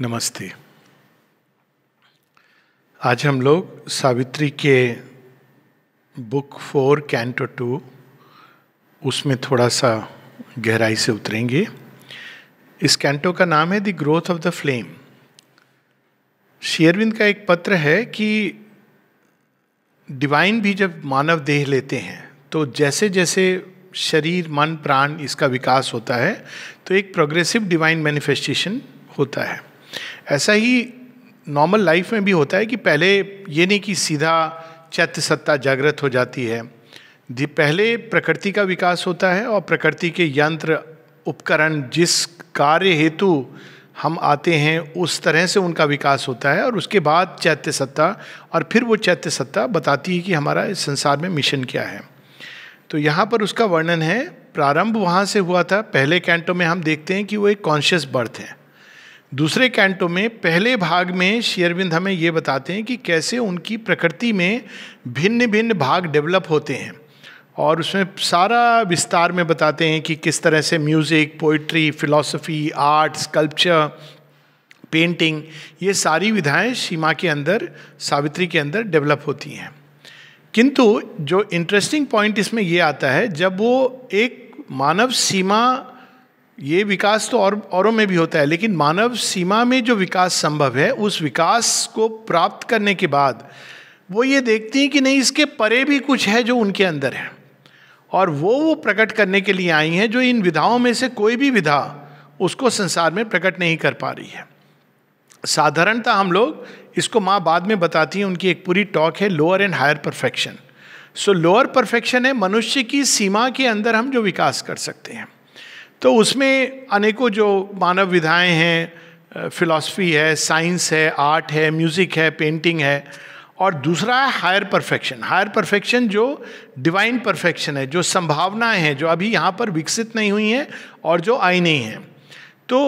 नमस्ते आज हम लोग सावित्री के बुक फोर कैंटो टू उसमें थोड़ा सा गहराई से उतरेंगे इस कैंटो का नाम है the growth of the flame शेयरविंद का एक पत्र है कि डिवाइन भी जब मानव देह लेते हैं तो जैसे जैसे शरीर मन प्राण इसका विकास होता है तो एक प्रोग्रेसिव डिवाइन मैनिफेस्टेशन होता है ऐसा ही नॉर्मल लाइफ में भी होता है कि पहले ये नहीं कि सीधा चैत्य सत्ता जागृत हो जाती है पहले प्रकृति का विकास होता है और प्रकृति के यंत्र उपकरण जिस कार्य हेतु हम आते हैं उस तरह से उनका विकास होता है और उसके बाद चैत्य सत्ता और फिर वो चैत्य सत्ता बताती है कि हमारा इस संसार में मिशन क्या है तो यहाँ पर उसका वर्णन है प्रारंभ वहाँ से हुआ था पहले कैंटो में हम देखते हैं कि वो एक कॉन्शियस बर्थ है दूसरे कैंटो में पहले भाग में शेयरविंद हमें ये बताते हैं कि कैसे उनकी प्रकृति में भिन्न भिन्न भाग डेवलप होते हैं और उसमें सारा विस्तार में बताते हैं कि किस तरह से music poetry philosophy art sculpture painting ये सारी विधाएं सीमा के अंदर सावित्री के अंदर डेवलप होती हैं किंतु जो इंटरेस्टिंग पॉइंट इसमें ये आता है जब वो एक मानव सीमा ये विकास तो और औरों में भी होता है लेकिन मानव सीमा में जो विकास संभव है उस विकास को प्राप्त करने के बाद वो ये देखती हैं कि नहीं इसके परे भी कुछ है जो उनके अंदर है और वो वो प्रकट करने के लिए आई हैं जो इन विधाओं में से कोई भी विधा उसको संसार में प्रकट नहीं कर पा रही है साधारणतः हम लोग इसको माँ बाद में बताती हैं उनकी एक पूरी टॉक है lower and higher perfection so lower perfection है मनुष्य की सीमा के अंदर हम जो विकास कर सकते हैं तो उसमें अनेकों जो मानव विधाएं हैं फिलॉसफी है साइंस है आर्ट है म्यूज़िक है पेंटिंग है और दूसरा है हायर परफेक्शन हायर परफेक्शन जो डिवाइन परफेक्शन है जो संभावनाएं हैं जो अभी यहाँ पर विकसित नहीं हुई हैं और जो आई नहीं हैं तो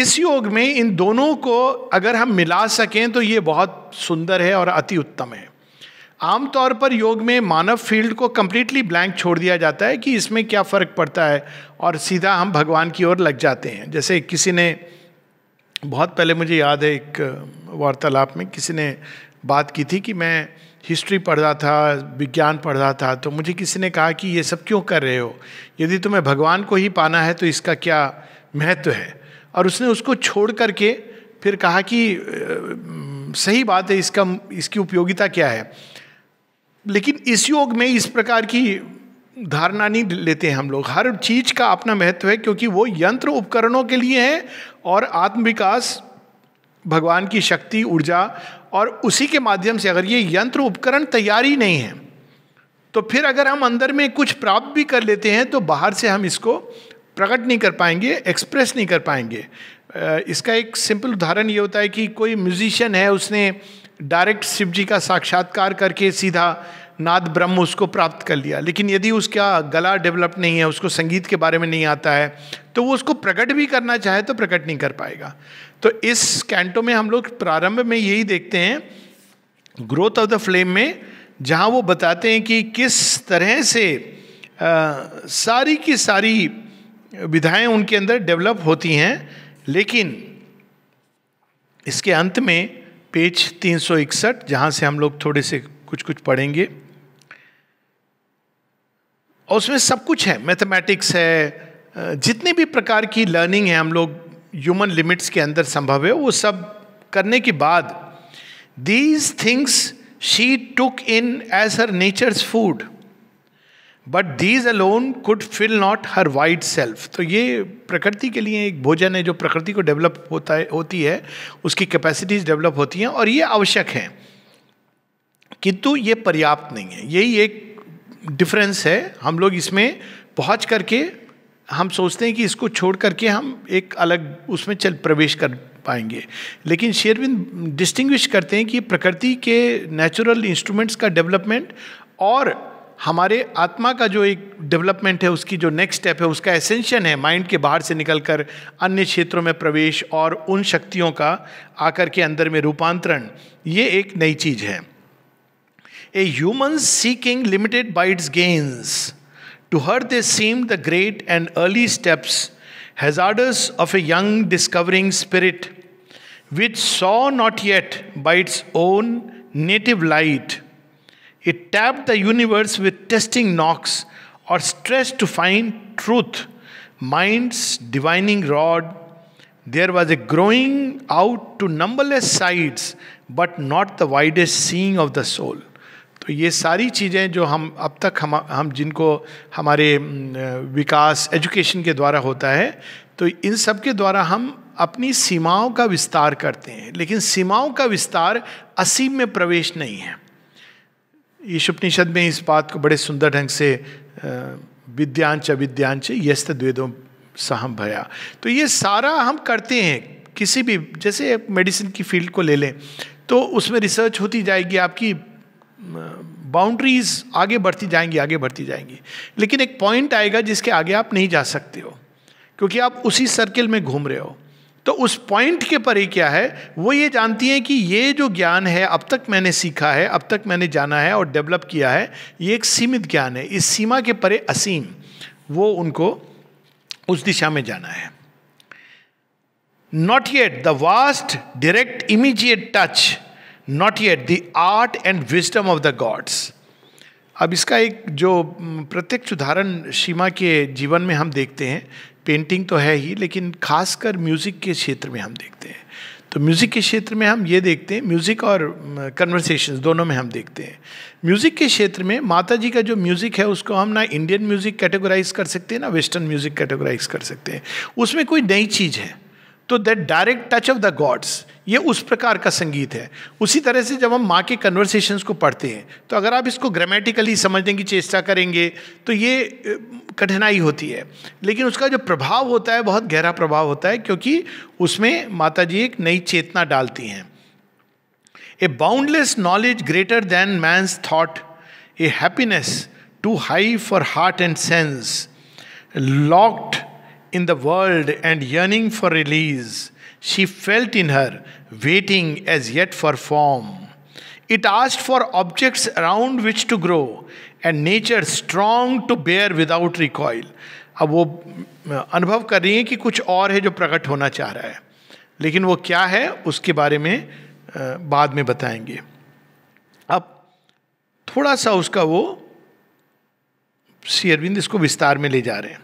इस योग में इन दोनों को अगर हम मिला सकें तो ये बहुत सुंदर है और अति उत्तम है आमतौर पर योग में मानव फील्ड को कम्प्लीटली ब्लैंक छोड़ दिया जाता है कि इसमें क्या फ़र्क पड़ता है और सीधा हम भगवान की ओर लग जाते हैं जैसे किसी ने बहुत पहले मुझे याद है एक वार्तालाप में किसी ने बात की थी कि मैं हिस्ट्री पढ़ रहा था विज्ञान पढ़ रहा था तो मुझे किसी ने कहा कि ये सब क्यों कर रहे हो यदि तुम्हें भगवान को ही पाना है तो इसका क्या महत्व है और उसने उसको छोड़ करके फिर कहा कि सही बात है इसका इसकी उपयोगिता क्या है लेकिन इस योग में इस प्रकार की धारणा नहीं लेते हैं हम लोग हर चीज का अपना महत्व है क्योंकि वो यंत्र उपकरणों के लिए है और आत्मविकास भगवान की शक्ति ऊर्जा और उसी के माध्यम से अगर ये यंत्र उपकरण तैयारी नहीं है तो फिर अगर हम अंदर में कुछ प्राप्त भी कर लेते हैं तो बाहर से हम इसको प्रकट नहीं कर पाएंगे एक्सप्रेस नहीं कर पाएंगे इसका एक सिंपल उदाहरण ये होता है कि कोई म्यूजिशियन है उसने डायरेक्ट शिव जी का साक्षात्कार करके सीधा नाद ब्रह्म उसको प्राप्त कर लिया लेकिन यदि उसका गला डेवलप नहीं है उसको संगीत के बारे में नहीं आता है तो वो उसको प्रकट भी करना चाहे तो प्रकट नहीं कर पाएगा तो इस कैंटो में हम लोग प्रारंभ में यही देखते हैं ग्रोथ ऑफ द फ्लेम में जहाँ वो बताते हैं कि किस तरह से आ, सारी की सारी विधाएं उनके अंदर डेवलप होती हैं लेकिन इसके अंत में पेज 361 जहाँ से हम लोग थोड़े से कुछ कुछ पढ़ेंगे और उसमें सब कुछ है मैथमेटिक्स है जितने भी प्रकार की लर्निंग है हम लोग ह्यूमन लिमिट्स के अंदर संभव है वो सब करने के बाद these things she took in as her nature's food but these alone could fill not her wide self तो ये प्रकृति के लिए एक भोजन है जो प्रकृति को डेवलप होता है होती है उसकी कैपेसिटीज डेवलप होती हैं और ये आवश्यक हैं किंतु ये पर्याप्त नहीं है यही एक डिफरेंस है हम लोग इसमें पहुँच करके हम सोचते हैं कि इसको छोड़ करके हम एक अलग उसमें चल प्रवेश कर पाएंगे लेकिन शेरविंद डिस्टिंग्विश करते हैं कि प्रकृति के नेचुरल इंस्ट्रूमेंट्स का डेवलपमेंट और हमारे आत्मा का जो एक डेवलपमेंट है उसकी जो नेक्स्ट स्टेप है उसका एसेंशन है माइंड के बाहर से निकलकर अन्य क्षेत्रों में प्रवेश और उन शक्तियों का आकर के अंदर में रूपांतरण ये एक नई चीज़ है a human seeking limited by its gains to her they seem the great and early steps hazardous of a young discovering spirit which saw not yet by its own native light It tapped the universe with testing knocks or stress to find truth, mind's divining rod. There was a growing out to numberless sides, but not the widest seeing of the soul. तो ये सारी चीज़ें जो हम अब तक हम हम जिनको हमारे विकास एजुकेशन के द्वारा होता है तो इन सब के द्वारा हम अपनी सीमाओं का विस्तार करते हैं लेकिन सीमाओं का विस्तार असीम में प्रवेश नहीं है ईशुपनिषद में इस बात को बड़े सुंदर ढंग से विद्यांच अविद्यांच यस्त द्वेदों सहम भया तो ये सारा हम करते हैं किसी भी जैसे मेडिसिन की फील्ड को ले लें तो उसमें रिसर्च होती जाएगी आपकी बाउंड्रीज आगे बढ़ती जाएंगी आगे बढ़ती जाएंगी लेकिन एक पॉइंट आएगा जिसके आगे आप नहीं जा सकते हो क्योंकि आप उसी सर्किल में घूम रहे हो तो उस पॉइंट के परे क्या है वो ये जानती हैं कि ये जो ज्ञान है अब तक मैंने सीखा है अब तक मैंने जाना है और डेवलप किया है ये एक सीमित ज्ञान है इस सीमा के परे असीम वो उनको उस दिशा में जाना है not yet the vast direct immediate touch not yet the art and wisdom of the gods अब इसका एक जो प्रत्यक्ष उदाहरण सीमा के जीवन में हम देखते हैं पेंटिंग तो है ही लेकिन खासकर म्यूज़िक के क्षेत्र में हम देखते हैं तो म्यूज़िक के क्षेत्र में हम ये देखते हैं म्यूज़िक और कन्वर्सेशन दोनों में हम देखते हैं म्यूज़िक के क्षेत्र में माता जी का जो म्यूज़िक है उसको हम ना इंडियन म्यूज़िक कैटेगराइज कर सकते हैं ना वेस्टर्न म्यूज़िक कैटेगराइज कर सकते हैं उसमें कोई नई चीज़ है तो that direct touch of the gods ये उस प्रकार का संगीत है उसी तरह से जब हम माँ के कन्वर्सेशन को पढ़ते हैं तो अगर आप इसको ग्रामेटिकली समझने की चेष्टा करेंगे तो ये कठिनाई होती है लेकिन उसका जो प्रभाव होता है बहुत गहरा प्रभाव होता है क्योंकि उसमें माता जी एक नई चेतना डालती हैं a boundless knowledge greater than man's thought a happiness too high for heart and sense locked in the world and yearning for release, she felt in her, waiting as yet for form. It asked for objects around which to grow, and nature strong to bear without recoil. अब वो अनुभव कर रही है कि कुछ और है जो प्रकट होना चाह रहा है लेकिन वो क्या है उसके बारे में बाद में बताएंगे अब थोड़ा सा उसका वो श्री अरविंद इसको विस्तार में ले जा रहे हैं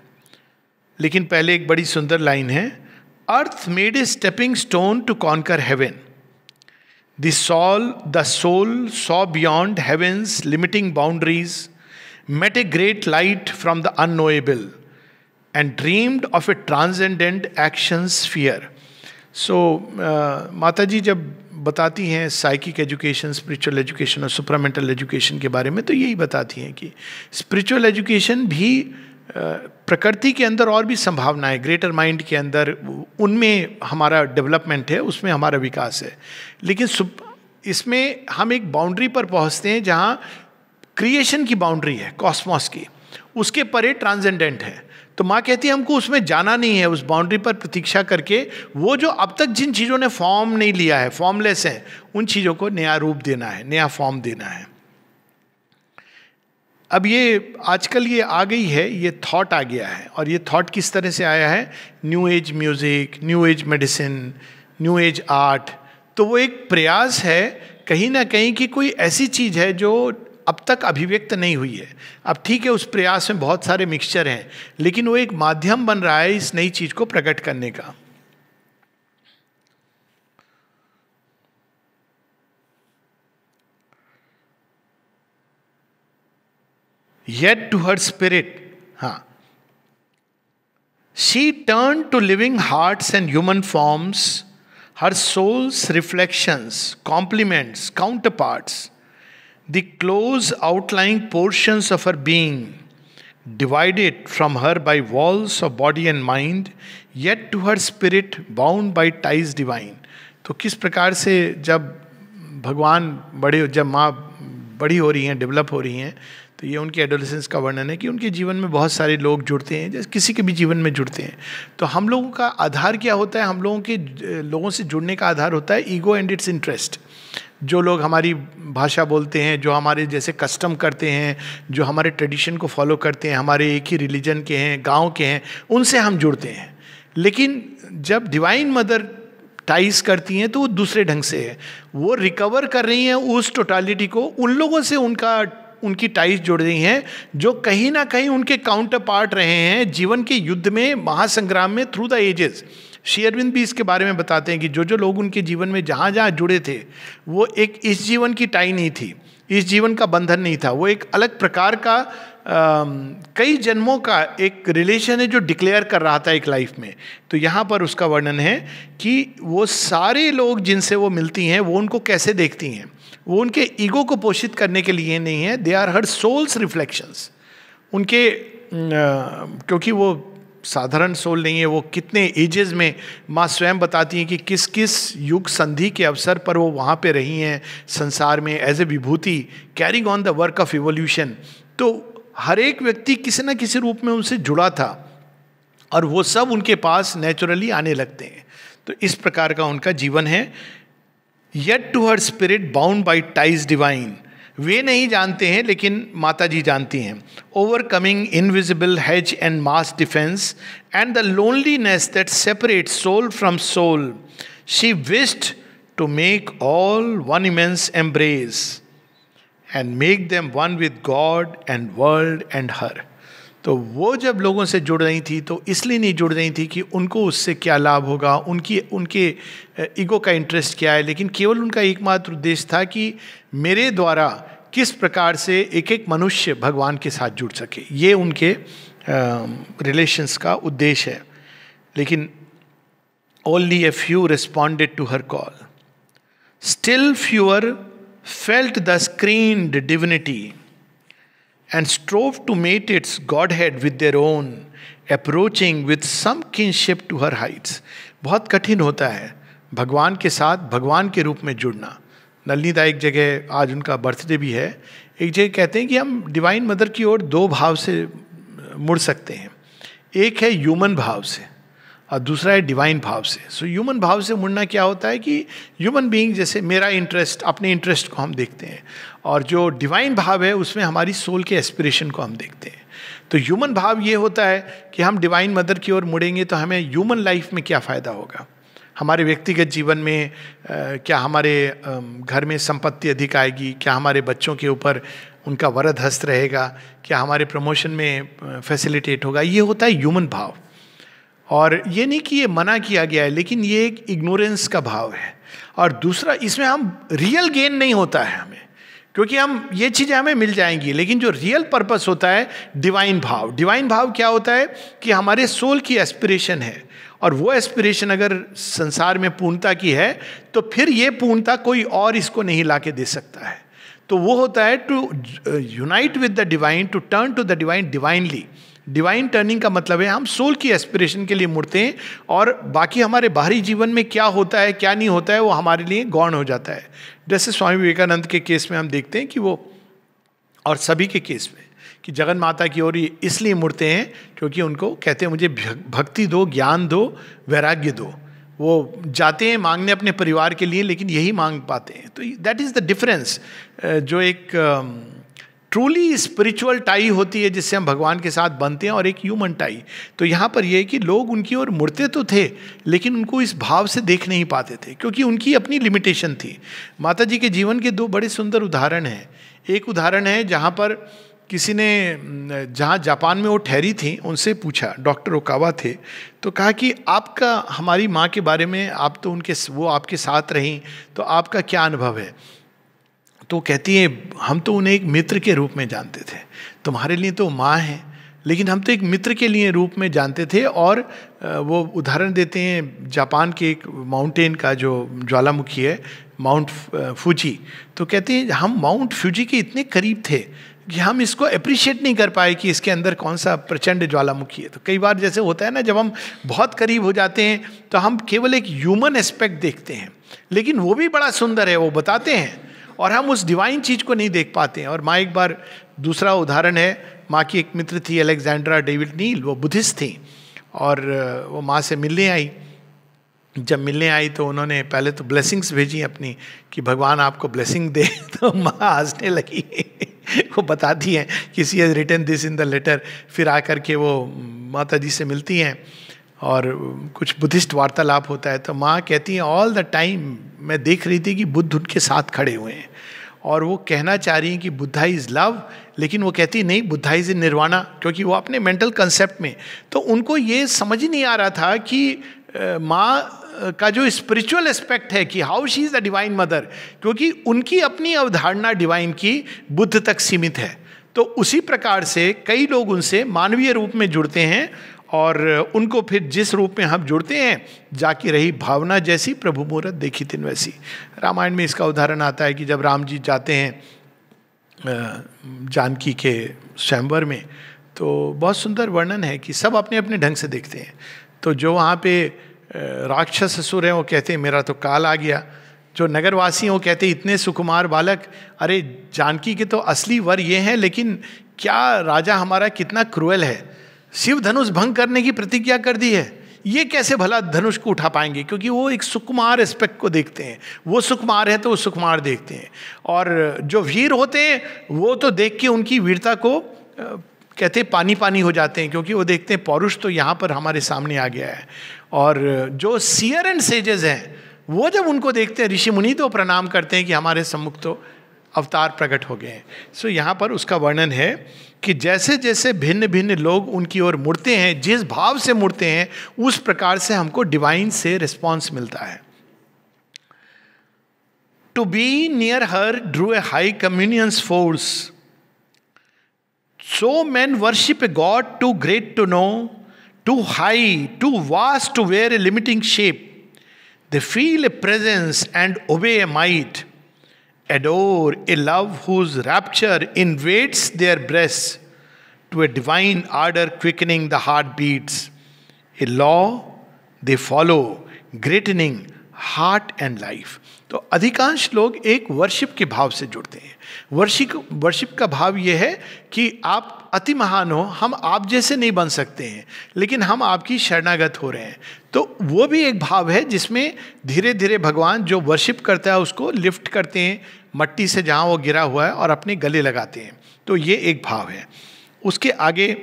लेकिन पहले एक बड़ी सुंदर लाइन है earth made a stepping stone to conquer heaven the soul the soul saw beyond heaven's limiting boundaries met a great light from the unknowable and dreamed of a transcendent action sphere so माता जी जब बताती हैं psychic education spiritual education और supramental education के बारे में तो यही बताती हैं कि स्पिरिचुअल एजुकेशन भी uh, प्रकृति के अंदर और भी संभावनाएं ग्रेटर माइंड के अंदर उनमें हमारा डेवलपमेंट है उसमें हमारा विकास है लेकिन इसमें हम एक बाउंड्री पर पहुंचते हैं जहाँ क्रिएशन की बाउंड्री है कॉस्मॉस की उसके परे ट्रांसजेंडेंट है तो माँ कहती है हमको उसमें जाना नहीं है उस बाउंड्री पर प्रतीक्षा करके वो जो अब तक जिन चीज़ों ने फॉर्म नहीं लिया है फॉर्मलेस है उन चीज़ों को नया रूप देना है नया फॉर्म देना है अब ये आजकल ये आ गई है ये थॉट आ गया है और ये थॉट किस तरह से आया है new age music new age medicine new age art तो वो एक प्रयास है कहीं ना कहीं कि कोई ऐसी चीज़ है जो अब तक अभिव्यक्त नहीं हुई है अब ठीक है उस प्रयास में बहुत सारे मिक्सचर हैं लेकिन वो एक माध्यम बन रहा है इस नई चीज़ को प्रकट करने का येट टू हर स्पिरिट हाँ she turn to living hearts and human forms her soul's reflections complements counterparts the close outlying portions of her being divided from her by walls of body and mind yet to her spirit bound by ties divine तो किस प्रकार से जब भगवान बड़े जब माँ बड़ी हो रही हैं डेवलप हो रही हैं तो ये उनके एडोलेसेंस का वर्णन है कि उनके जीवन में बहुत सारे लोग जुड़ते हैं जैसे किसी के भी जीवन में जुड़ते हैं तो हम लोगों का आधार क्या होता है हम लोगों के लोगों से जुड़ने का आधार होता है ईगो एंड इट्स इंटरेस्ट जो लोग हमारी भाषा बोलते हैं जो हमारे जैसे कस्टम करते हैं जो हमारे ट्रेडिशन को फॉलो करते हैं हमारे एक ही रिलीजन के हैं गांव के हैं उनसे हम जुड़ते हैं लेकिन जब डिवाइन मदर टाइज करती हैं तो वो दूसरे ढंग से है वो रिकवर कर रही हैं उस टोटालिटी को उन लोगों से उनका उनकी टाइज जुड़ रही हैं जो कहीं ना कहीं उनके काउंटर पार्ट रहे हैं जीवन के युद्ध में महासंग्राम में through the ages Shri Aurobindo भी इसके बारे में बताते हैं कि जो जो लोग उनके जीवन में जहाँ जहाँ जुड़े थे वो एक इस जीवन की टाई नहीं थी इस जीवन का बंधन नहीं था वो एक अलग प्रकार का आ, कई जन्मों का एक रिलेशन है जो डिक्लेयर कर रहा था एक लाइफ में तो यहाँ पर उसका वर्णन है कि वो सारे लोग जिनसे वो मिलती हैं वो उनको कैसे देखती हैं वो उनके ईगो को पोषित करने के लिए नहीं है they are her soul's reflections उनके क्योंकि वो साधारण सोल नहीं है वो कितने एजेस में माँ स्वयं बताती हैं कि किस किस युग संधि के अवसर पर वो वहाँ पे रही हैं संसार में एज ए विभूति carrying on the work of evolution तो हर एक व्यक्ति किसी न किसी रूप में उनसे जुड़ा था और वो सब उनके पास नेचुरली आने लगते हैं तो इस प्रकार का उनका जीवन है yet to her spirit bound by ties divine वे नहीं जानते हैं लेकिन माता जी जानती हैं overcoming invisible hedge and mass defence and the loneliness that separate soul from soul she wished to make all one immense embrace and make them one with God and world and her तो वो जब लोगों से जुड़ रही थी तो इसलिए नहीं जुड़ रही थी कि उनको उससे क्या लाभ होगा उनकी उनके ईगो का इंटरेस्ट क्या है लेकिन केवल उनका एकमात्र उद्देश्य था कि मेरे द्वारा किस प्रकार से एक एक मनुष्य भगवान के साथ जुड़ सके ये उनके रिलेशंस का उद्देश्य है लेकिन only a few responded to her call still fewer felt the screened divinity and strove to mate its Godhead with their own, approaching with some kinship to her heights. बहुत कठिन होता है भगवान के साथ भगवान के रूप में जुड़ना नलनी एक जगह आज उनका बर्थडे भी है एक जगह कहते हैं कि हम डिवाइन मदर की ओर दो भाव से मुड़ सकते हैं एक है ह्यूमन भाव से और दूसरा है डिवाइन भाव से सो ह्यूमन भाव से मुड़ना क्या होता है कि ह्यूमन बीइंग जैसे मेरा इंटरेस्ट अपने इंटरेस्ट को हम देखते हैं और जो डिवाइन भाव है उसमें हमारी सोल के एस्पिरेशन को हम देखते हैं तो ह्यूमन भाव ये होता है कि हम डिवाइन मदर की ओर मुड़ेंगे तो हमें ह्यूमन लाइफ में क्या फ़ायदा होगा हमारे व्यक्तिगत जीवन में क्या हमारे घर में संपत्ति अधिक आएगी क्या हमारे बच्चों के ऊपर उनका वरद हस्त रहेगा क्या हमारे प्रमोशन में फैसिलिटेट होगा ये होता है ह्यूमन भाव और ये नहीं कि ये मना किया गया है लेकिन ये एक इग्नोरेंस का भाव है और दूसरा इसमें हम रियल गेन नहीं होता है हमें क्योंकि हम ये चीज़ें हमें मिल जाएंगी लेकिन जो रियल पर्पस होता है डिवाइन भाव डिवाइन भाव क्या होता है कि हमारे सोल की एस्पिरेशन है और वो एस्पिरेशन अगर संसार में पूर्णता की है तो फिर ये पूर्णता कोई और इसको नहीं ला के दे सकता है तो वो होता है to unite with the divine to turn to the divine divinely divine turning का मतलब है हम सोल की एस्पिरेशन के लिए मुड़ते हैं और बाकी हमारे बाहरी जीवन में क्या होता है क्या नहीं होता है वो हमारे लिए गौण हो जाता है जैसे स्वामी विवेकानंद के केस में हम देखते हैं कि वो और सभी के केस में कि जगन माता की ओर इसलिए मुड़ते हैं क्योंकि उनको कहते हैं मुझे भक्ति दो ज्ञान दो वैराग्य दो वो जाते हैं मांगने अपने परिवार के लिए लेकिन यही मांग पाते हैं तो दैट इज़ द डिफरेंस जो एक uh, ट्रूली स्पिरिचुअल टाई होती है जिससे हम भगवान के साथ बनते हैं और एक ह्यूमन टाई तो यहाँ पर यह है कि लोग उनकी ओर मुड़ते तो थे लेकिन उनको इस भाव से देख नहीं पाते थे क्योंकि उनकी अपनी लिमिटेशन थी माता जी के जीवन के दो बड़े सुंदर उदाहरण हैं एक उदाहरण है जहाँ पर किसी ने जहाँ जापान में वो ठहरी थी उनसे पूछा डॉक्टर ओकावा थे तो कहा कि आपका हमारी माँ के बारे में आप तो उनके वो आपके साथ रहीं तो आपका क्या अनुभव है तो कहती है हम तो उन्हें एक मित्र के रूप में जानते थे तुम्हारे लिए तो माँ है लेकिन हम तो एक मित्र के लिए रूप में जानते थे और वो उदाहरण देते हैं जापान के एक माउंटेन का जो ज्वालामुखी है माउंट फूजी तो कहते हैं हम माउंट फ्यूजी के इतने करीब थे कि हम इसको अप्रिशिएट नहीं कर पाए कि इसके अंदर कौन सा प्रचंड ज्वालामुखी है तो कई बार जैसे होता है ना जब हम बहुत करीब हो जाते हैं तो हम केवल एक ह्यूमन एस्पेक्ट देखते हैं लेकिन वो भी बड़ा सुंदर है वो बताते हैं और हम उस डिवाइन चीज़ को नहीं देख पाते हैं और माँ एक बार दूसरा उदाहरण है माँ की एक मित्र थी अलेक्जेंड्रा डेविड नील वो बुद्धिस्ट थी और वो माँ से मिलने आई जब मिलने आई तो उन्होंने पहले तो ब्लेसिंग्स भेजी अपनी कि भगवान आपको ब्लेसिंग दे तो माँ हंसने लगी वो बताती हैं किसी has written this in the letter फिर आकर के वो माता जी से मिलती हैं और कुछ बुद्धिस्ट वार्तालाप होता है तो माँ कहती हैं ऑल द टाइम मैं देख रही थी कि बुद्ध उनके साथ खड़े हुए हैं और वो कहना चाह रही हैं कि बुद्धा इज़ लव लेकिन वो कहती नहीं बुद्धा इज़ इन निर्वाणा क्योंकि वो अपने मेंटल कंसेप्ट में तो उनको ये समझ ही नहीं आ रहा था कि माँ का जो स्पिरिचुअल एस्पेक्ट है कि how she is the divine mother क्योंकि उनकी अपनी अवधारणा डिवाइन की बुद्ध तक सीमित है तो उसी प्रकार से कई लोग उनसे मानवीय रूप में जुड़ते हैं और उनको फिर जिस रूप में हम जुड़ते हैं जाके रही भावना जैसी प्रभु मुहूर्त देखी तिन वैसी रामायण में इसका उदाहरण आता है कि जब राम जी जाते हैं जानकी के स्वयंवर में तो बहुत सुंदर वर्णन है कि सब अपने अपने ढंग से देखते हैं तो जो वहाँ पे राक्षस ससुर हैं वो कहते हैं मेरा तो काल आ गया जो नगरवासी हैं वो कहते हैं इतने सुकुमार बालक अरे जानकी के तो असली वर ये हैं लेकिन क्या राजा हमारा कितना क्रूअल है शिव धनुष भंग करने की प्रतिज्ञा कर दी है ये कैसे भला धनुष को उठा पाएंगे क्योंकि वो एक सुकुमार एस्पेक्ट को देखते हैं वो सुकुमार है तो वो सुकुमार देखते हैं और जो वीर होते हैं वो तो देख के उनकी वीरता को कहते पानी पानी हो जाते हैं क्योंकि वो देखते हैं पौरुष तो यहाँ पर हमारे सामने आ गया है और जो सियर एंड सेजेज हैं वो जब उनको देखते हैं ऋषि मुनि तो प्रणाम करते हैं कि हमारे सम्मुख तो अवतार प्रकट हो गए हैं सो यहाँ पर उसका वर्णन है कि जैसे जैसे भिन्न भिन्न लोग उनकी ओर मुड़ते हैं जिस भाव से मुड़ते हैं उस प्रकार से हमको डिवाइन से रिस्पॉन्स मिलता है to be near her drew a high communion's force so man worship a god too great to know too high too vast to wear a limiting shape they feel a presence and obey a might adore a love whose rapture invades their breasts to a divine ardor quickening the heartbeats, a law they follow, greatening heart and life. तो अधिकांश लोग एक worship के भाव से जुड़ते हैं वर्शिक worship का भाव यह है कि आप अति महान हो हम आप जैसे नहीं बन सकते हैं लेकिन हम आपकी शरणागत हो रहे हैं तो वो भी एक भाव है जिसमें धीरे धीरे भगवान जो वर्शिप करता है उसको लिफ्ट करते हैं मट्टी से जहाँ वो गिरा हुआ है और अपने गले लगाते हैं तो ये एक भाव है उसके आगे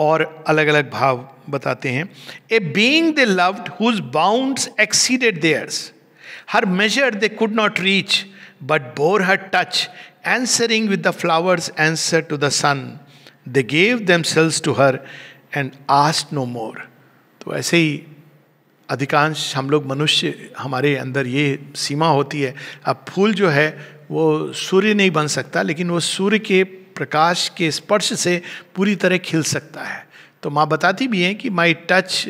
और अलग अलग भाव बताते हैं a being they loved whose bound exceeded theirs her measure they could not reach but bore her touch, answering with the flower's answer to the sun. They gave themselves to her and asked no more. तो ऐसे ही अधिकांश हम लोग मनुष्य हमारे अंदर ये सीमा होती है अब फूल जो है वो सूर्य नहीं बन सकता लेकिन वो सूर्य के प्रकाश के स्पर्श से पूरी तरह खिल सकता है तो माँ बताती भी हैं कि माई टच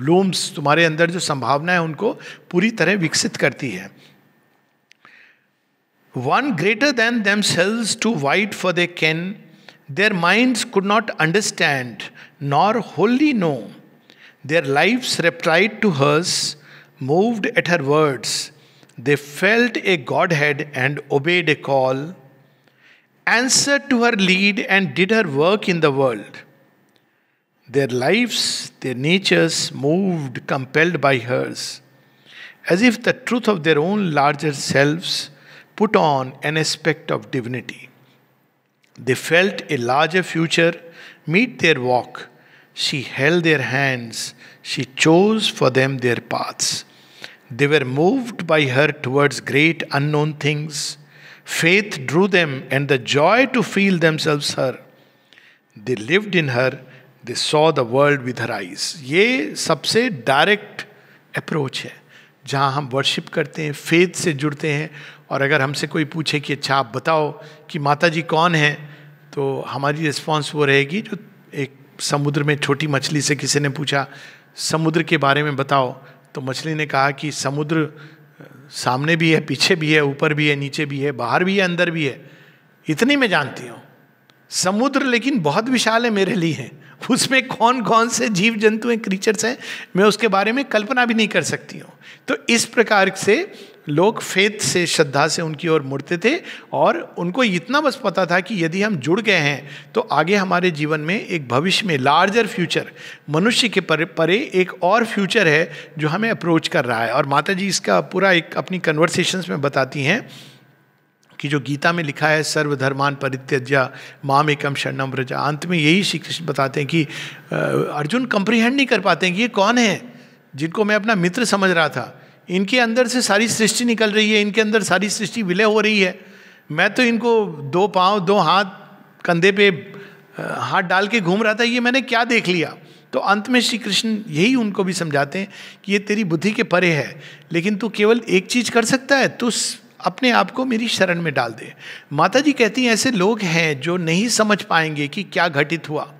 ब्लूम्स तुम्हारे अंदर जो संभावना है उनको पूरी तरह विकसित करती है one greater than themselves too wide for their ken, their minds could not understand nor wholly know. Their lives replied to hers, moved at her words. They felt a Godhead and obeyed a call, answered to her lead and did her work in the world. Their lives, their natures moved, compelled by hers, as if the truth of their own larger selves put on an aspect of divinity. They felt a larger future meet their walk. She held their hands, she chose for them their paths. They were moved by her towards great unknown things. Faith drew them and the joy to feel themselves her. They lived in her, they saw the world with her eyes. ये सबसे direct approach है जहाँ हम worship करते हैं faith से जुड़ते हैं और अगर हमसे कोई पूछे कि अच्छा आप बताओ कि माता जी कौन है तो हमारी रिस्पॉन्स वो रहेगी जो एक समुद्र में छोटी मछली से किसी ने पूछा समुद्र के बारे में बताओ तो मछली ने कहा कि समुद्र सामने भी है पीछे भी है ऊपर भी है नीचे भी है बाहर भी है अंदर भी है इतनी मैं जानती हूँ समुद्र लेकिन बहुत विशाल है मेरे लिए उसमें कौन कौन से जीव जंतु हैं क्रीचर्स हैं मैं उसके बारे में कल्पना भी नहीं कर सकती हूँ तो इस प्रकार से लोग फेथ से श्रद्धा से उनकी ओर मुड़ते थे और उनको इतना बस पता था कि यदि हम जुड़ गए हैं तो आगे हमारे जीवन में एक भविष्य में लार्जर फ्यूचर मनुष्य के परे परे एक और फ्यूचर है जो हमें अप्रोच कर रहा है और माता जी इसका पूरा एक अपनी कन्वर्सेशंस में बताती हैं कि जो गीता में लिखा है सर्वधर्मान परित्यज्या माम एकम शरणम रजा अंत में यही श्री कृष्ण बताते हैं कि अर्जुन कंप्रीहेंड नहीं कर पाते हैं कि ये कौन है जिनको मैं अपना मित्र समझ रहा था इनके अंदर से सारी सृष्टि निकल रही है इनके अंदर सारी सृष्टि विलय हो रही है मैं तो इनको दो पाँव दो हाथ कंधे पे हाथ डाल के घूम रहा था ये मैंने क्या देख लिया तो अंत में श्री कृष्ण यही उनको भी समझाते हैं कि ये तेरी बुद्धि के परे है लेकिन तू केवल एक चीज कर सकता है तू अपने आप को मेरी शरण में डाल दे माता जी कहती हैं ऐसे लोग हैं जो नहीं समझ पाएंगे कि क्या घटित हुआ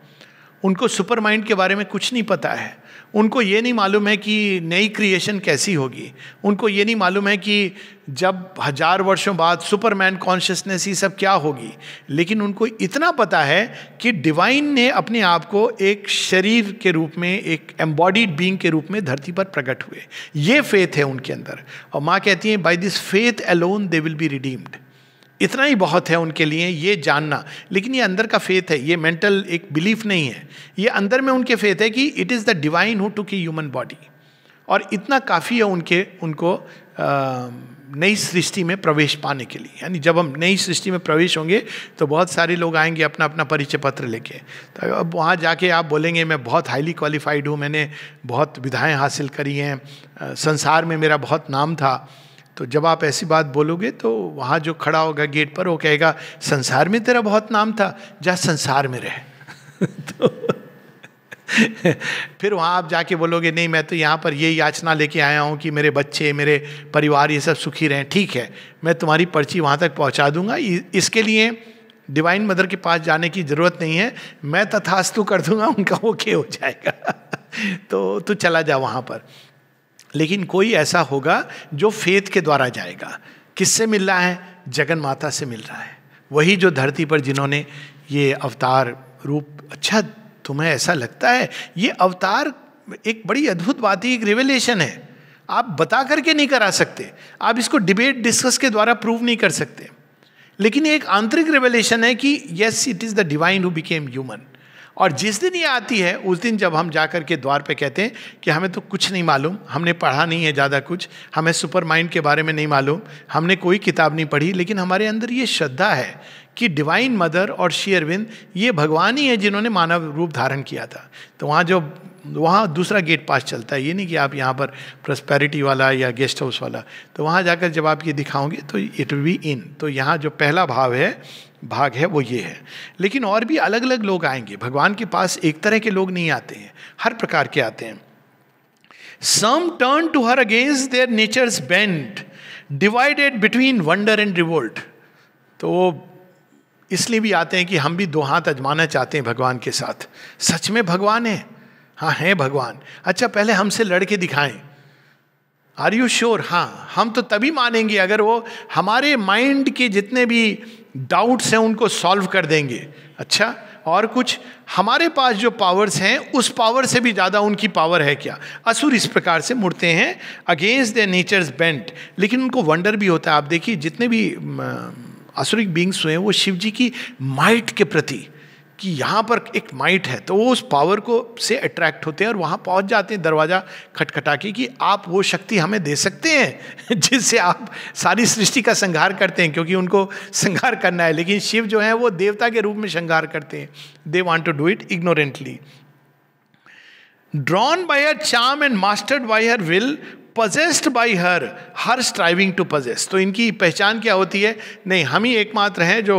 उनको सुपर माइंड के बारे में कुछ नहीं पता है उनको ये नहीं मालूम है कि नई क्रिएशन कैसी होगी उनको ये नहीं मालूम है कि जब हजार वर्षों बाद सुपरमैन कॉन्शियसनेस ये सब क्या होगी लेकिन उनको इतना पता है कि डिवाइन ने अपने आप को एक शरीर के रूप में एक एम्बॉडीड बींग के रूप में धरती पर प्रकट हुए ये फेथ है उनके अंदर और माँ कहती हैं by this faith alone they will be redeemed इतना ही बहुत है उनके लिए ये जानना लेकिन ये अंदर का फेथ है ये मेंटल एक बिलीफ नहीं है ये अंदर में उनके फेथ है कि it is the divine who took human body और इतना काफ़ी है उनके उनको नई सृष्टि में प्रवेश पाने के लिए यानी जब हम नई सृष्टि में प्रवेश होंगे तो बहुत सारे लोग आएंगे अपना अपना परिचय पत्र लेके तो अब वहाँ जाके आप बोलेंगे मैं बहुत हाईली क्वालिफाइड हूँ मैंने बहुत विधाएँ हासिल करी हैं संसार में मेरा बहुत नाम था तो जब आप ऐसी बात बोलोगे तो वहाँ जो खड़ा होगा गेट पर वो कहेगा संसार में तेरा बहुत नाम था जा संसार में रहे तो फिर वहाँ आप जाके बोलोगे नहीं मैं तो यहाँ पर ये याचना लेके आया हूँ कि मेरे बच्चे मेरे परिवार ये सब सुखी रहें ठीक है मैं तुम्हारी पर्ची वहाँ तक पहुँचा दूंगा इसके लिए डिवाइन मदर के पास जाने की ज़रूरत नहीं है मैं तथास्तु कर दूंगा उनका ओके हो जाएगा तो तू चला जा वहाँ पर लेकिन कोई ऐसा होगा जो फेत के द्वारा जाएगा किससे मिल रहा है जगन माता से मिल रहा है वही जो धरती पर जिन्होंने ये अवतार रूप अच्छा तुम्हें ऐसा लगता है ये अवतार एक बड़ी अद्भुत बात ही एक रिवेलेशन है आप बता करके नहीं करा सकते आप इसको डिबेट डिस्कस के द्वारा प्रूव नहीं कर सकते लेकिन एक आंतरिक रिवेलेशन है कि yes it is the divine who became human और जिस दिन ये आती है उस दिन जब हम जा कर के द्वार पे कहते हैं कि हमें तो कुछ नहीं मालूम हमने पढ़ा नहीं है ज़्यादा कुछ हमें सुपर माइंड के बारे में नहीं मालूम हमने कोई किताब नहीं पढ़ी लेकिन हमारे अंदर ये श्रद्धा है कि डिवाइन मदर और शेयरविंद ये भगवान ही है जिन्होंने मानव रूप धारण किया था तो वहाँ जो वहाँ दूसरा गेट पास चलता है ये नहीं कि आप यहाँ पर प्रस्पेरिटी वाला या गेस्ट हाउस वाला तो वहाँ जाकर जब आप ये दिखाओगे तो इट विल बी इन तो यहाँ जो पहला भाव है भाग है वो ये है लेकिन और भी अलग अलग लोग आएंगे भगवान के पास एक तरह के लोग नहीं आते हैं हर प्रकार के आते हैं some turn to her against their nature's bent divided between wonder and revolt तो वो इसलिए भी आते हैं कि हम भी दो हाथ अजमाना चाहते हैं भगवान के साथ सच में भगवान है हाँ है भगवान अच्छा पहले हमसे लड़के दिखाएं आर यू श्योर हाँ हम तो तभी मानेंगे अगर वो हमारे माइंड के जितने भी डाउट्स हैं उनको सॉल्व कर देंगे अच्छा और कुछ हमारे पास जो पावर्स हैं उस पावर से भी ज़्यादा उनकी पावर है क्या असुर इस प्रकार से मुड़ते हैं अगेंस्ट द नेचर्स बेंट लेकिन उनको वंडर भी होता है आप देखिए जितने भी असुरिक बींग्स हुए हैं वो शिव जी की माइट के प्रति कि यहाँ पर एक माइट है तो वो उस पावर को से अट्रैक्ट होते हैं और वहाँ पहुँच जाते हैं दरवाज़ा खटखटा के कि आप वो शक्ति हमें दे सकते हैं जिससे आप सारी सृष्टि का संहार करते हैं क्योंकि उनको संहार करना है लेकिन शिव जो है वो देवता के रूप में श्रृंगार करते हैं they want to do it ignorantly drawn by her charm and mastered by her will possessed by her her striving to possess तो इनकी पहचान क्या होती है नहीं हम ही एकमात्र हैं जो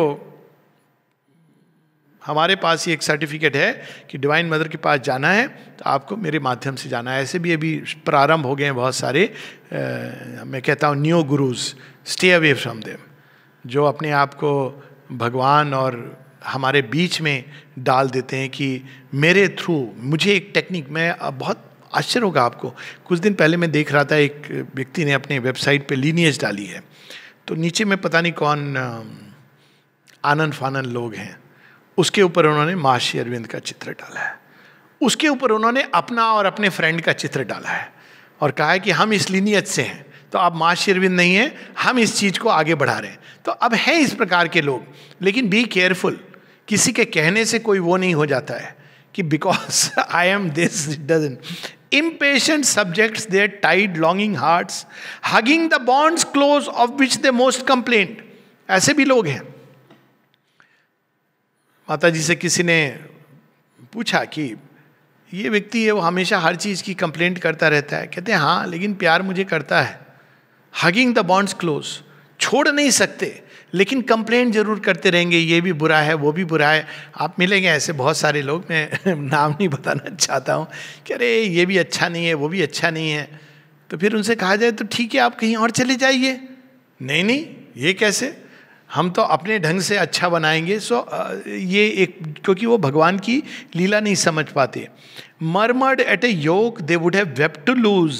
हमारे पास ही एक सर्टिफिकेट है कि डिवाइन मदर के पास जाना है तो आपको मेरे माध्यम से जाना है ऐसे भी अभी प्रारंभ हो गए हैं बहुत सारे आ, मैं कहता हूँ new gurus stay away from them जो अपने आप को भगवान और हमारे बीच में डाल देते हैं कि मेरे थ्रू मुझे एक टेक्निक मैं बहुत आश्चर्य होगा आपको कुछ दिन पहले मैं देख रहा था एक व्यक्ति ने अपने वेबसाइट पे लीनियज डाली है तो नीचे में पता नहीं कौन आनंद फानंद लोग हैं उसके ऊपर उन्होंने महर्षि अरविंद का चित्र डाला है उसके ऊपर उन्होंने अपना और अपने फ्रेंड का चित्र डाला है और कहा है कि हम इस लीनियत से हैं तो अब महर्षि अरविंद नहीं है हम इस चीज़ को आगे बढ़ा रहे हैं तो अब हैं इस प्रकार के लोग लेकिन बी केयरफुल किसी के कहने से कोई वो नहीं हो जाता है कि because I am this dozen impatient subjects their tied longing hearts hugging the bonds close of which the most complained ऐसे भी लोग हैं माता जी से किसी ने पूछा कि ये व्यक्ति है वो हमेशा हर चीज़ की कंप्लेंट करता रहता है कहते हैं हाँ लेकिन प्यार मुझे करता है हगिंग द बॉन्ड्स क्लोज छोड़ नहीं सकते लेकिन कंप्लेंट जरूर करते रहेंगे ये भी बुरा है वो भी बुरा है आप मिलेंगे ऐसे बहुत सारे लोग मैं नाम नहीं बताना चाहता हूँ कि अरे ये भी अच्छा नहीं है वो भी अच्छा नहीं है तो फिर उनसे कहा जाए तो ठीक है आप कहीं और चले जाइए नहीं नहीं ये कैसे हम तो अपने ढंग से अच्छा बनाएंगे सो ये एक क्योंकि वो भगवान की लीला नहीं समझ पाते murmured at a yoke they would have wept to lose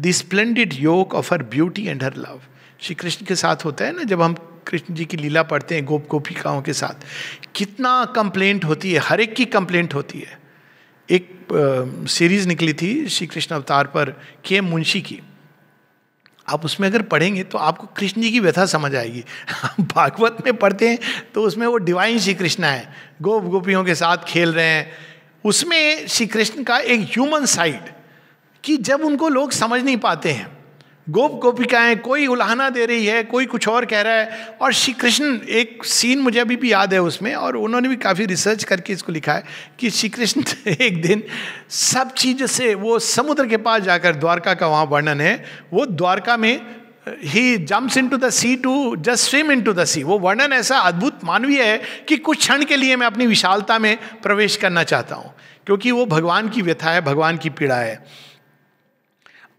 the splendid yoke of her beauty and her love Shri Krishna के साथ होता है ना जब हम कृष्ण जी की लीला पढ़ते हैं गोप गोपिकाओं के साथ कितना कंप्लेंट होती है हर एक की कंप्लेंट होती है एक सीरीज निकली थी श्री कृष्ण अवतार पर के मुंशी की आप उसमें अगर पढ़ेंगे तो आपको कृष्ण जी की व्यथा समझ आएगी भागवत में पढ़ते हैं तो उसमें वो डिवाइन श्री कृष्ण है गोप गोपियों के साथ खेल रहे हैं उसमें श्री कृष्ण का एक ह्यूमन साइड कि जब उनको लोग समझ नहीं पाते हैं गोप गोपिकाएं कोई उल्हाना दे रही है कोई कुछ और कह रहा है और श्री कृष्ण एक सीन मुझे अभी भी याद है उसमें और उन्होंने भी काफ़ी रिसर्च करके इसको लिखा है कि श्री कृष्ण एक दिन सब चीज़ से वो समुद्र के पास जाकर द्वारका का वहाँ वर्णन है वो द्वारका में ही jumps into the sea to just swim into the sea वो वर्णन ऐसा अद्भुत मानवीय है कि कुछ क्षण के लिए मैं अपनी विशालता में प्रवेश करना चाहता हूँ क्योंकि वो भगवान की व्यथा है भगवान की पीड़ा है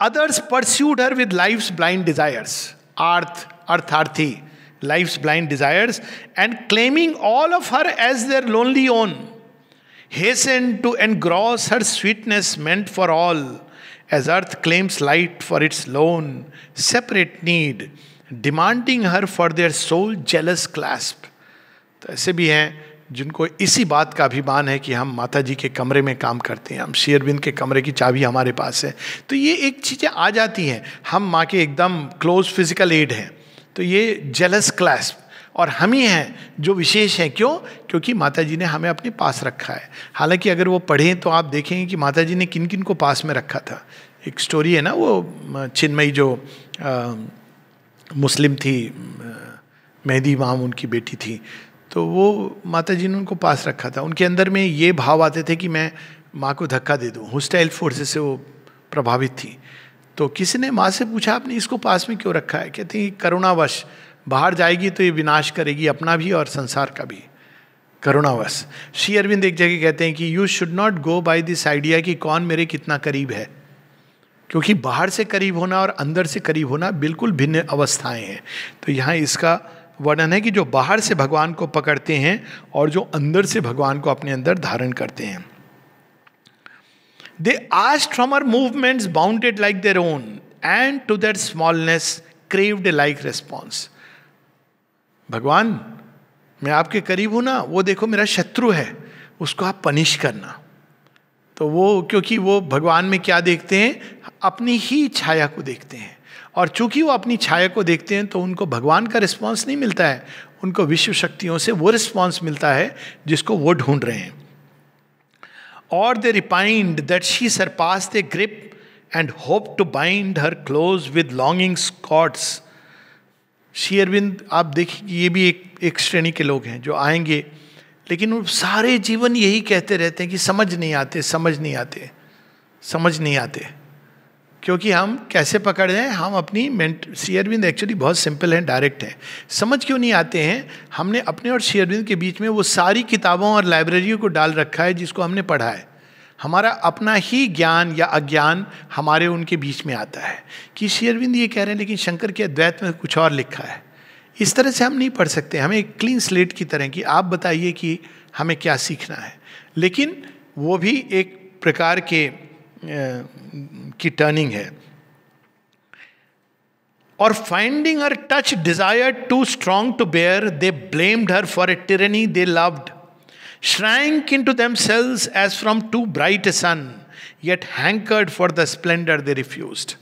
others pursued her with life's blind desires अर्थ अर्थार्थी life's blind desires and claiming all of her as their lonely own hasten to and grasp her sweetness meant for all as earth claims light for its lone separate need demanding her for their soul jealous clasp तो ऐसे भी हैं जिनको इसी बात का अभिमान है कि हम माता जी के कमरे में काम करते हैं हम शेयरबिंद के कमरे की चाबी हमारे पास है तो ये एक चीज़ें आ जाती हैं हम माँ के एकदम क्लोज फिजिकल एड हैं तो ये जेलस क्लास और हम ही हैं जो विशेष हैं क्यों क्योंकि माता जी ने हमें अपने पास रखा है हालांकि अगर वो पढ़ें तो आप देखेंगे कि माता जी ने किन किन को पास में रखा था एक स्टोरी है ना वो चिन्मयी जो आ, मुस्लिम थी मेहदी माम उनकी बेटी थी तो वो माता जी ने उनको पास रखा था उनके अंदर में ये भाव आते थे कि मैं माँ को धक्का दे दूँ होस्टाइल फोर्सेस से वो प्रभावित थी तो किसी ने माँ से पूछा आपने इसको पास में क्यों रखा है कहते हैं करुणावश बाहर जाएगी तो ये विनाश करेगी अपना भी और संसार का भी करुणावश श्री अरविंद एक जगह कहते हैं कि you should not go by this idea कि कौन मेरे कितना करीब है क्योंकि बाहर से करीब होना और अंदर से करीब होना बिल्कुल भिन्न अवस्थाएं हैं तो यहाँ इसका वर्णन है कि जो बाहर से भगवान को पकड़ते हैं और जो अंदर से भगवान को अपने अंदर धारण करते हैं they asked from her movements bounded like their own and to their smallness craved like response भगवान मैं आपके करीब हूं ना वो देखो मेरा शत्रु है उसको आप पनिश करना तो वो क्योंकि वो भगवान में क्या देखते हैं अपनी ही छाया को देखते हैं और चूंकि वो अपनी छाया को देखते हैं तो उनको भगवान का रिस्पॉन्स नहीं मिलता है उनको विश्व शक्तियों से वो रिस्पॉन्स मिलता है जिसको वो ढूंढ रहे हैं और they repined that she surpass the grip and hope to bind her close with longing cords Shri Aurobindo आप देखिए ये भी एक एक श्रेणी के लोग हैं जो आएंगे लेकिन वो सारे जीवन यही कहते रहते हैं कि समझ नहीं आते समझ नहीं आते समझ नहीं आते क्योंकि हम कैसे पकड़ रहे हैं हम अपनी मेंट शेयरविंद एक्चुअली बहुत सिंपल हैं डायरेक्ट हैं समझ क्यों नहीं आते हैं हमने अपने और शेयरविंद के बीच में वो सारी किताबों और लाइब्रेरियों को डाल रखा है जिसको हमने पढ़ा है हमारा अपना ही ज्ञान या अज्ञान हमारे उनके बीच में आता है कि शेयरविंद ये कह रहे हैं लेकिन शंकर के अद्वैत में कुछ और लिखा है इस तरह से हम नहीं पढ़ सकते हमें एक क्लीन स्लेट की तरह कि आप बताइए कि हमें क्या सीखना है लेकिन वो भी एक प्रकार के की टर्निंग है और finding her touch desire too strong to bear they blamed her for a tyranny they loved shrank into themselves as from too bright sun yet hankered for the splendour they refuse